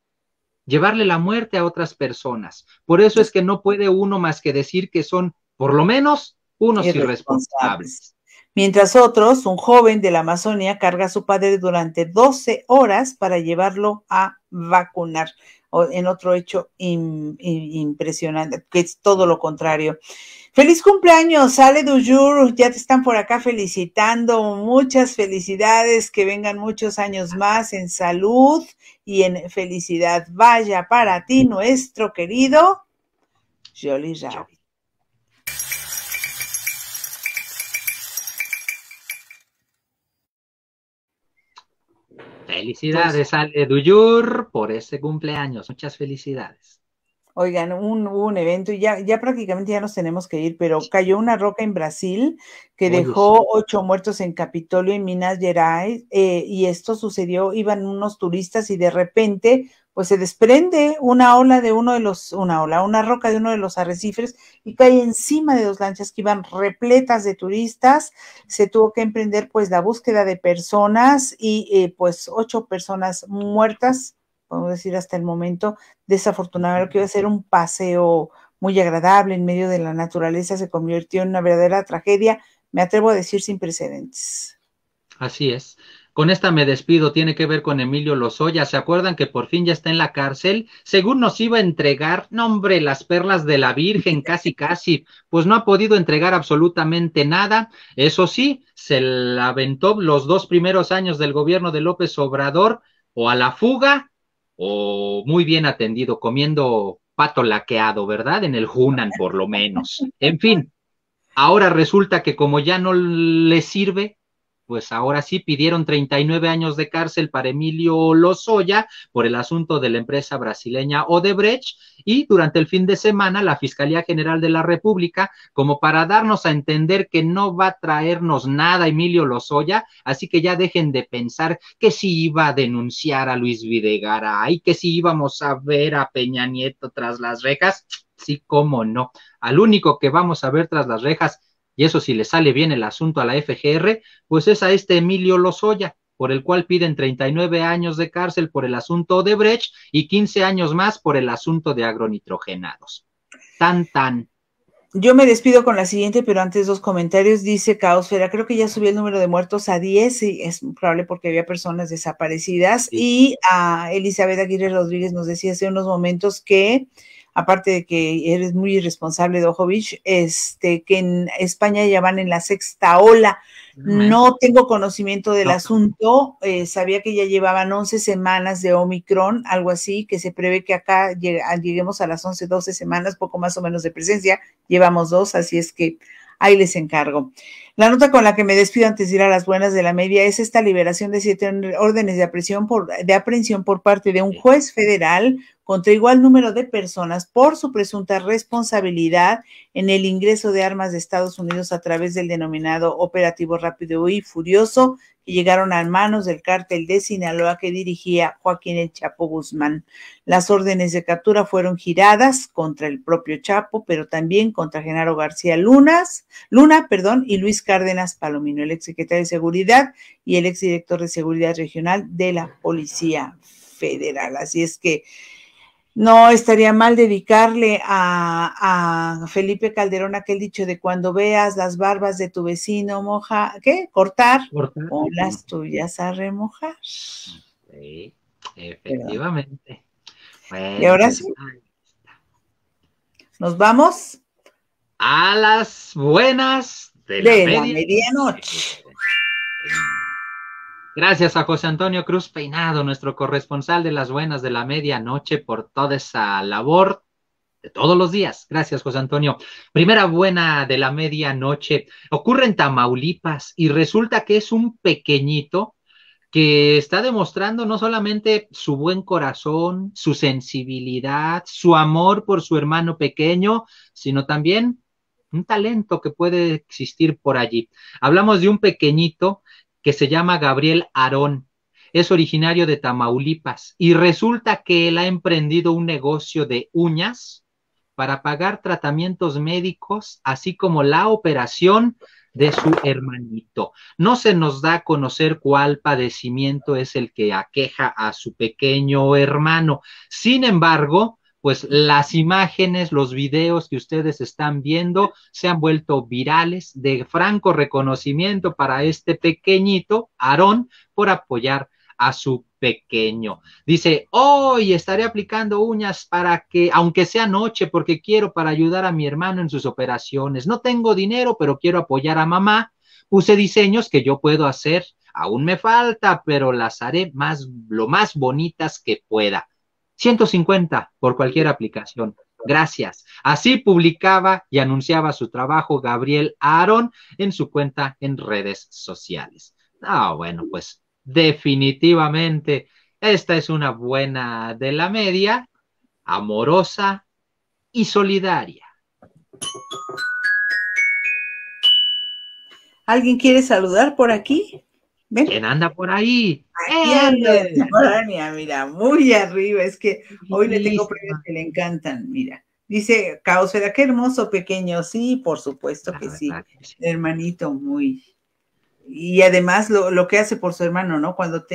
llevarle la muerte a otras personas. Por eso es que no puede uno más que decir que son, por lo menos, unos irresponsables. Mientras otros, un joven de la Amazonia carga a su padre durante 12 horas para llevarlo a vacunar. en otro hecho impresionante, que es todo lo contrario. Feliz cumpleaños, Ale Dujur, ya te están por acá felicitando, muchas felicidades, que vengan muchos años más en salud y en felicidad. Vaya para ti, nuestro querido Jolly Rabbit. Felicidades a pues- Ale Duyur por ese cumpleaños. Muchas felicidades. Oigan, un, un evento y ya, ya prácticamente ya nos tenemos que ir, pero cayó una roca en Brasil que dejó ocho muertos en Capitolio y Minas Gerais eh, y esto sucedió, iban unos turistas y de repente pues se desprende una ola de uno de los, una ola, una roca de uno de los arrecifes y cae encima de dos lanchas que iban repletas de turistas. Se tuvo que emprender pues la búsqueda de personas y eh, pues ocho personas muertas, podemos decir hasta el momento, desafortunadamente que iba a ser un paseo muy agradable en medio de la naturaleza se convirtió en una verdadera tragedia, me atrevo a decir sin precedentes. Así es. Con esta me despido, tiene que ver con Emilio Lozoya. ¿Se acuerdan que por fin ya está en la cárcel? Según nos iba a entregar, nombre, las perlas de la Virgen, casi, casi. Pues no ha podido entregar absolutamente nada. Eso sí, se la aventó los dos primeros años del gobierno de López Obrador o a la fuga o muy bien atendido, comiendo pato laqueado, ¿verdad? En el Hunan, por lo menos. En fin, ahora resulta que como ya no le sirve, pues ahora sí pidieron 39 años de cárcel para Emilio Lozoya por el asunto de la empresa brasileña Odebrecht y durante el fin de semana la Fiscalía General de la República, como para darnos a entender que no va a traernos nada Emilio Lozoya, así que ya dejen de pensar que si iba a denunciar a Luis Videgaray, que si íbamos a ver a Peña Nieto tras las rejas, sí, cómo no. Al único que vamos a ver tras las rejas y eso si le sale bien el asunto a la FGR, pues es a este Emilio Lozoya, por el cual piden 39 años de cárcel por el asunto de Brecht y 15 años más por el asunto de agronitrogenados. Tan, tan. Yo me despido con la siguiente, pero antes dos comentarios. Dice Caosfera, creo que ya subió el número de muertos a 10, y es probable porque había personas desaparecidas. Y a ah, Elizabeth Aguirre Rodríguez nos decía hace unos momentos que aparte de que eres muy irresponsable, Dojovic, este, que en España ya van en la sexta ola. No tengo conocimiento del asunto, eh, sabía que ya llevaban 11 semanas de Omicron, algo así, que se prevé que acá lleguemos a las 11, 12 semanas, poco más o menos de presencia, llevamos dos, así es que Ahí les encargo. La nota con la que me despido antes de ir a las buenas de la media es esta liberación de siete órdenes de aprehensión por, de aprehensión por parte de un juez federal contra igual número de personas por su presunta responsabilidad en el ingreso de armas de Estados Unidos a través del denominado operativo rápido y furioso que llegaron a manos del cártel de Sinaloa que dirigía Joaquín El Chapo Guzmán. Las órdenes de captura fueron giradas contra el propio Chapo, pero también contra Genaro García Lunas, Luna perdón, y Luis Cárdenas Palomino, el exsecretario de Seguridad y el exdirector de Seguridad Regional de la Policía Federal. Así es que no estaría mal dedicarle a, Felipe Calderón aquel dicho de cuando veas las barbas de tu vecino moja, ¿qué? Cortar, o las tuyas a remojar. Sí, efectivamente. y ahora sí. Pues, Nos vamos a las buenas de, la medianoche. Gracias a José Antonio Cruz Peinado, nuestro corresponsal de las buenas de la medianoche, por toda esa labor de todos los días. Gracias, José Antonio. Primera buena de la medianoche. Ocurre en Tamaulipas y resulta que es un pequeñito que está demostrando no solamente su buen corazón, su sensibilidad, su amor por su hermano pequeño, sino también un talento que puede existir por allí. Hablamos de un pequeñito que se llama Gabriel Aarón. Es originario de Tamaulipas y resulta que él ha emprendido un negocio de uñas para pagar tratamientos médicos, así como la operación de su hermanito. No se nos da a conocer cuál padecimiento es el que aqueja a su pequeño hermano. Sin embargo, pues las imágenes, los videos que ustedes están viendo se han vuelto virales de franco reconocimiento para este pequeñito, Aarón, por apoyar a su pequeño. Dice, hoy estaré aplicando uñas para que, aunque sea noche, porque quiero para ayudar a mi hermano en sus operaciones. No tengo dinero, pero quiero apoyar a mamá. Puse diseños que yo puedo hacer. Aún me falta, pero las haré más, lo más bonitas que pueda. 150 por cualquier aplicación. Gracias. Así publicaba y anunciaba su trabajo Gabriel Aaron en su cuenta en redes sociales. Ah, bueno, pues definitivamente esta es una buena de la media, amorosa y solidaria. ¿Alguien quiere saludar por aquí? ¿Quién anda por ahí? ¡Ay! ¡Eh, anda, mira, muy arriba. Es que hoy le tengo premios que le encantan, mira. Dice Caosfera, qué hermoso pequeño. Sí, por supuesto que sí. Hermanito, muy. Y además lo, lo, que hace por su hermano, ¿no? Cuando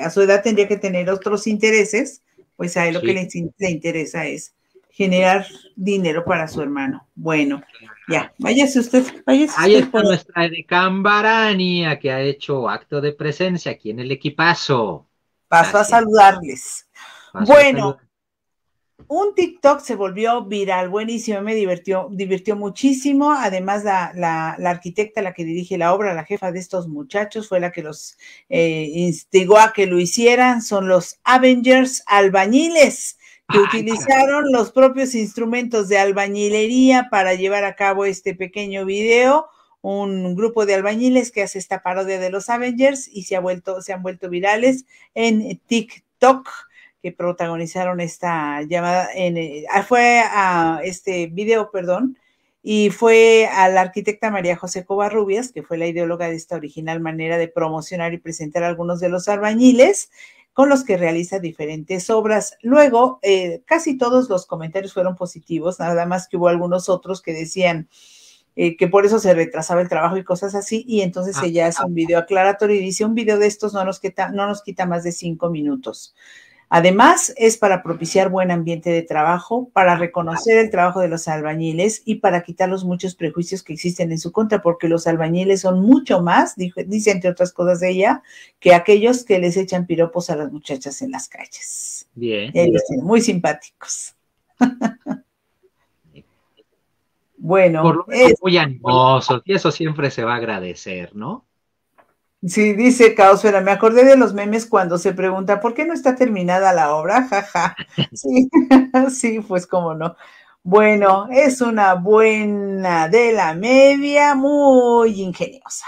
a su edad tendría que tener otros intereses, pues a él lo que le interesa es generar dinero para su hermano. Bueno, ya, váyase usted, váyase Ahí usted está nuestra Edecán que ha hecho acto de presencia aquí en el equipazo. Paso a saludarles. bueno, un TikTok se volvió viral, buenísimo, me divirtió, divirtió muchísimo. Además, la, la, arquitecta, la que dirige la obra, la jefa de estos muchachos, fue la que los eh, instigó a que lo hicieran. Son los Avengers albañiles utilizaron los propios instrumentos de albañilería para llevar a cabo este pequeño video. Un grupo de albañiles que hace esta parodia de los Avengers y se, ha vuelto, se han vuelto virales en TikTok que protagonizaron esta llamada eh, ah, fue a este video, perdón, y fue a la arquitecta María José Covarrubias, que fue la ideóloga de esta original manera de promocionar y presentar algunos de los albañiles, con los que realiza diferentes obras. Luego, eh, casi todos los comentarios fueron positivos, nada más que hubo algunos otros que decían eh, que por eso se retrasaba el trabajo y cosas así, y entonces ah, ella hace ah. un video aclaratorio y dice, un video de estos no nos quita, no nos quita más de cinco minutos. Además, es para propiciar buen ambiente de trabajo, para reconocer el trabajo de los albañiles y para quitar los muchos prejuicios que existen en su contra, porque los albañiles son mucho más, dice entre otras cosas ella, que aquellos que les echan piropos a las muchachas en las calles. Bien. muy simpáticos. bueno. Por lo menos es, muy animoso y eso siempre se va a agradecer, ¿no? Sí, dice Caosfera, me acordé de los memes cuando se pregunta, ¿por qué no está terminada la obra? Jaja. Sí, sí, pues cómo no. Bueno, es una buena de la media, muy ingeniosa.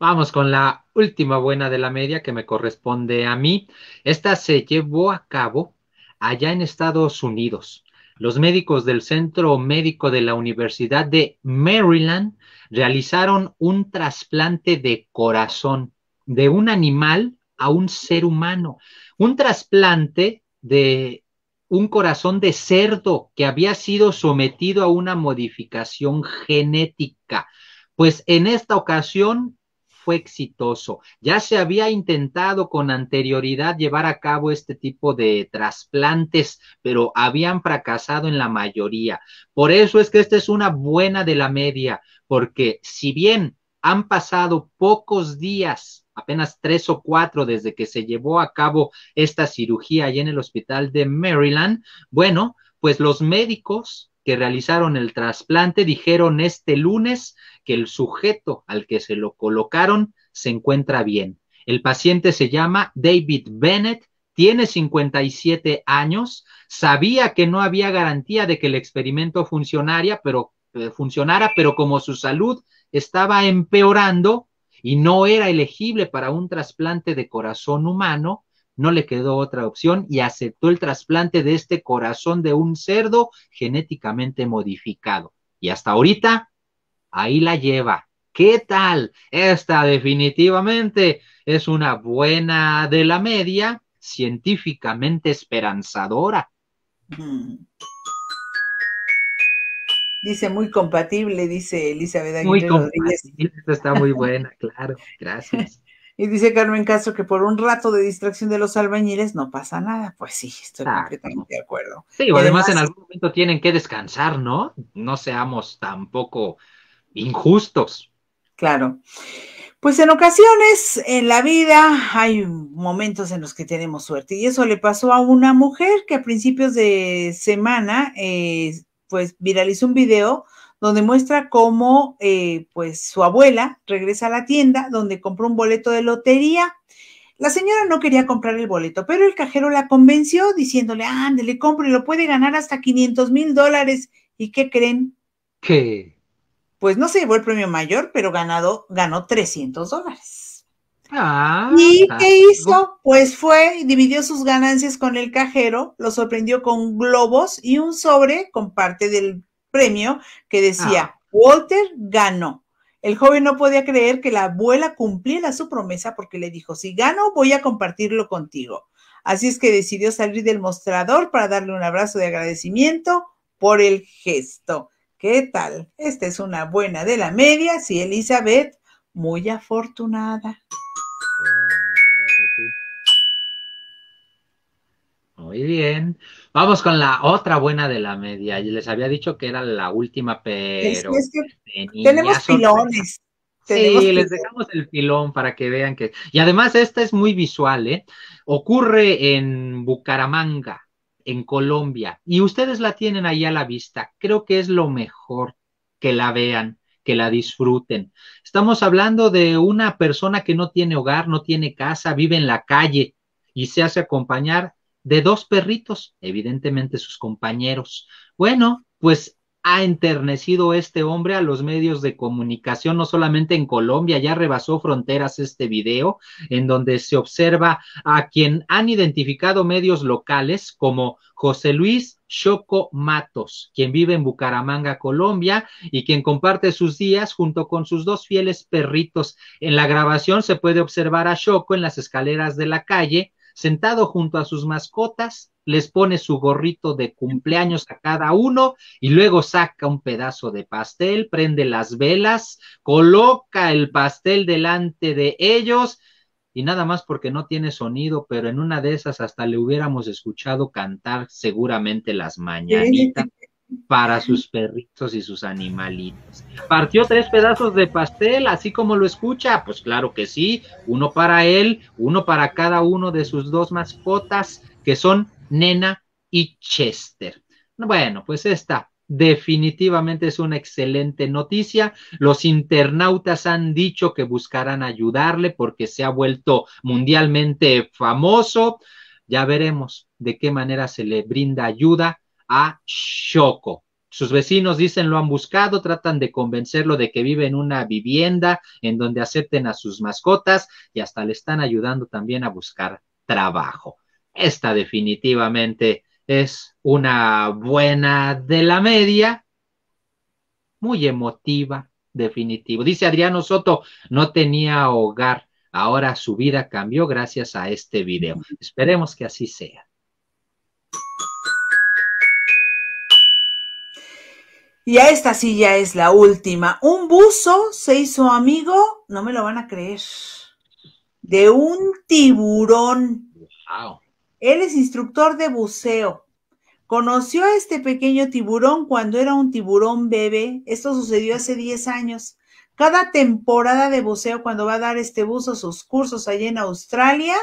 Vamos con la última buena de la media que me corresponde a mí. Esta se llevó a cabo allá en Estados Unidos los médicos del Centro Médico de la Universidad de Maryland realizaron un trasplante de corazón de un animal a un ser humano. Un trasplante de un corazón de cerdo que había sido sometido a una modificación genética. Pues en esta ocasión fue exitoso. Ya se había intentado con anterioridad llevar a cabo este tipo de trasplantes, pero habían fracasado en la mayoría. Por eso es que esta es una buena de la media, porque si bien han pasado pocos días, apenas tres o cuatro desde que se llevó a cabo esta cirugía allí en el hospital de Maryland, bueno, pues los médicos que realizaron el trasplante dijeron este lunes que el sujeto al que se lo colocaron se encuentra bien. El paciente se llama David Bennett, tiene 57 años, sabía que no había garantía de que el experimento funcionara, pero, eh, funcionara, pero como su salud estaba empeorando y no era elegible para un trasplante de corazón humano, no le quedó otra opción y aceptó el trasplante de este corazón de un cerdo genéticamente modificado. Y hasta ahorita, ahí la lleva. ¿Qué tal? Esta definitivamente es una buena de la media, científicamente esperanzadora. Mm. Dice muy compatible, dice Elizabeth muy compatible, Está muy buena, claro, gracias. Y dice Carmen Castro que por un rato de distracción de los albañiles no pasa nada. Pues sí, estoy completamente de acuerdo. Sí, además, en algún momento tienen que descansar, ¿no? No seamos tampoco injustos. Claro. Pues en ocasiones en la vida hay momentos en los que tenemos suerte y eso le pasó a una mujer que a principios de semana eh, pues viralizó un video donde muestra cómo eh, pues su abuela regresa a la tienda donde compró un boleto de lotería. La señora no quería comprar el boleto, pero el cajero la convenció diciéndole, ándele, lo puede ganar hasta 500 mil dólares. ¿Y qué creen? ¿Qué? Pues no se llevó el premio mayor, pero ganado, ganó 300 dólares. Ah, ¿Y qué hizo? Pues fue, dividió sus ganancias con el cajero, lo sorprendió con globos y un sobre con parte del premio que decía, ah. Walter ganó. El joven no podía creer que la abuela cumpliera su promesa porque le dijo, si gano, voy a compartirlo contigo. Así es que decidió salir del mostrador para darle un abrazo de agradecimiento por el gesto. ¿Qué tal? Esta es una buena de la media, sí, Elizabeth, muy afortunada. Muy bien. Vamos con la otra buena de la media. les había dicho que era la última, pero. tenemos pilones. Sí, les dejamos el pilón para que vean que. Y además, esta es muy visual, ¿eh? Ocurre en Bucaramanga, en Colombia, y ustedes la tienen ahí a la vista. Creo que es lo mejor que la vean, que la disfruten. Estamos hablando de una persona que no tiene hogar, no tiene casa, vive en la calle y se hace acompañar de dos perritos, evidentemente sus compañeros. Bueno, pues ha enternecido este hombre a los medios de comunicación, no solamente en Colombia, ya rebasó fronteras este video, en donde se observa a quien han identificado medios locales como José Luis Choco Matos, quien vive en Bucaramanga, Colombia, y quien comparte sus días junto con sus dos fieles perritos. En la grabación se puede observar a Choco en las escaleras de la calle sentado junto a sus mascotas, les pone su gorrito de cumpleaños a cada uno y luego saca un pedazo de pastel, prende las velas, coloca el pastel delante de ellos y nada más porque no tiene sonido, pero en una de esas hasta le hubiéramos escuchado cantar seguramente las mañanitas para sus perritos y sus animalitos. Partió tres pedazos de pastel, así como lo escucha, pues claro que sí, uno para él, uno para cada uno de sus dos mascotas, que son Nena y Chester. Bueno, pues esta definitivamente es una excelente noticia. Los internautas han dicho que buscarán ayudarle porque se ha vuelto mundialmente famoso. Ya veremos de qué manera se le brinda ayuda a Shoko. Sus vecinos dicen lo han buscado, tratan de convencerlo de que vive en una vivienda en donde acepten a sus mascotas y hasta le están ayudando también a buscar trabajo. Esta definitivamente es una buena de la media, muy emotiva, definitivo. Dice Adriano Soto, no tenía hogar, ahora su vida cambió gracias a este video. Esperemos que así sea. Y esta sí ya es la última. Un buzo se hizo amigo, no me lo van a creer, de un tiburón. Wow. Él es instructor de buceo. Conoció a este pequeño tiburón cuando era un tiburón bebé. Esto sucedió hace 10 años. Cada temporada de buceo, cuando va a dar este buzo sus cursos allá en Australia,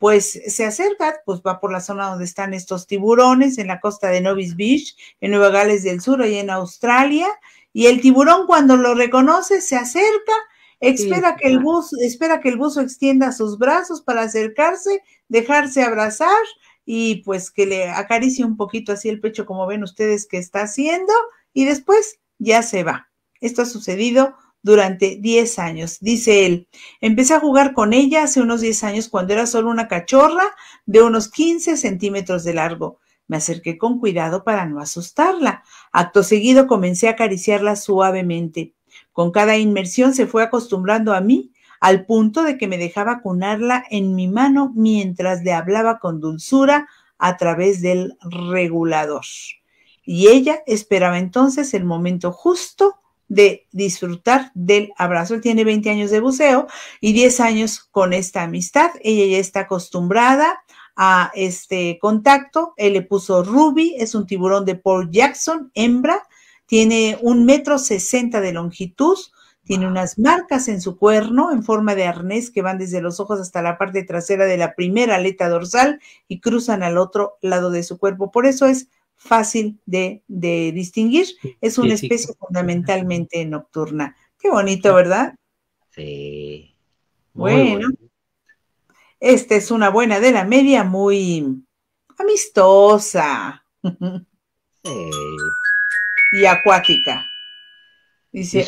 pues se acerca, pues va por la zona donde están estos tiburones, en la costa de Novis Beach, en Nueva Gales del Sur, y en Australia, y el tiburón cuando lo reconoce se acerca, espera, que, el buzo, espera que el buzo extienda sus brazos para acercarse, dejarse abrazar y pues que le acaricie un poquito así el pecho como ven ustedes que está haciendo, y después ya se va. Esto ha sucedido durante 10 años. Dice él, empecé a jugar con ella hace unos 10 años cuando era solo una cachorra de unos 15 centímetros de largo. Me acerqué con cuidado para no asustarla. Acto seguido comencé a acariciarla suavemente. Con cada inmersión se fue acostumbrando a mí, al punto de que me dejaba cunarla en mi mano mientras le hablaba con dulzura a través del regulador. Y ella esperaba entonces el momento justo de disfrutar del abrazo. Él tiene 20 años de buceo y 10 años con esta amistad. Ella ya está acostumbrada a este contacto. Él le puso Ruby, es un tiburón de Paul Jackson, hembra, tiene un metro sesenta de longitud, tiene unas marcas en su cuerno en forma de arnés que van desde los ojos hasta la parte trasera de la primera aleta dorsal y cruzan al otro lado de su cuerpo. Por eso es fácil de, distinguir. Es una especie fundamentalmente nocturna. Qué bonito, ¿verdad? Sí. bueno. Esta es una buena de la media, muy amistosa. Y acuática. Dice,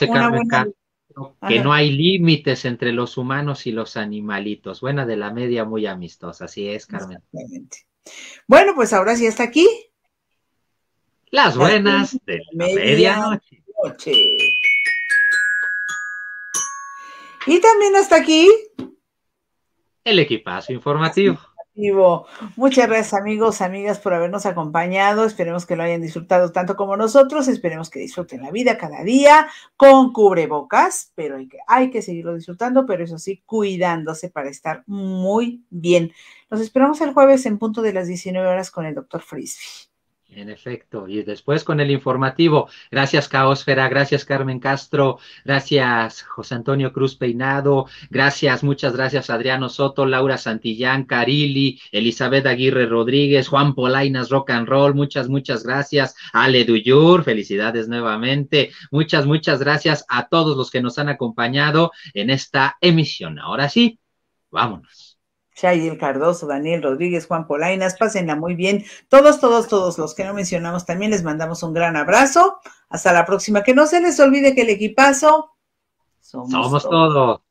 que no hay límites entre los humanos y los animalitos. Buena de la media, muy amistosa. Así es, Carmen. Bueno, pues ahora sí está aquí. Las buenas de medianoche. Y también hasta aquí. El equipazo informativo. Muchas gracias amigos, amigas por habernos acompañado. Esperemos que lo hayan disfrutado tanto como nosotros. Esperemos que disfruten la vida cada día con cubrebocas, pero hay que, seguirlo disfrutando, pero eso sí, cuidándose para estar muy bien. Nos esperamos el jueves en punto de las 19 horas con el doctor Frisby. En efecto, y después con el informativo. Gracias, Caosfera, gracias, Carmen Castro, gracias, José Antonio Cruz Peinado, gracias, muchas gracias, Adriano Soto, Laura Santillán, Carili, Elizabeth Aguirre Rodríguez, Juan Polainas Rock and Roll, muchas, muchas gracias, Ale Duyur, felicidades nuevamente, muchas, muchas gracias a todos los que nos han acompañado en esta emisión. Ahora sí, vámonos. Shail Cardoso, Daniel Rodríguez, Juan Polainas, pásenla muy bien. Todos, todos, todos los que no mencionamos también les mandamos un gran abrazo. Hasta la próxima. Que no se les olvide que el equipazo somos, todos.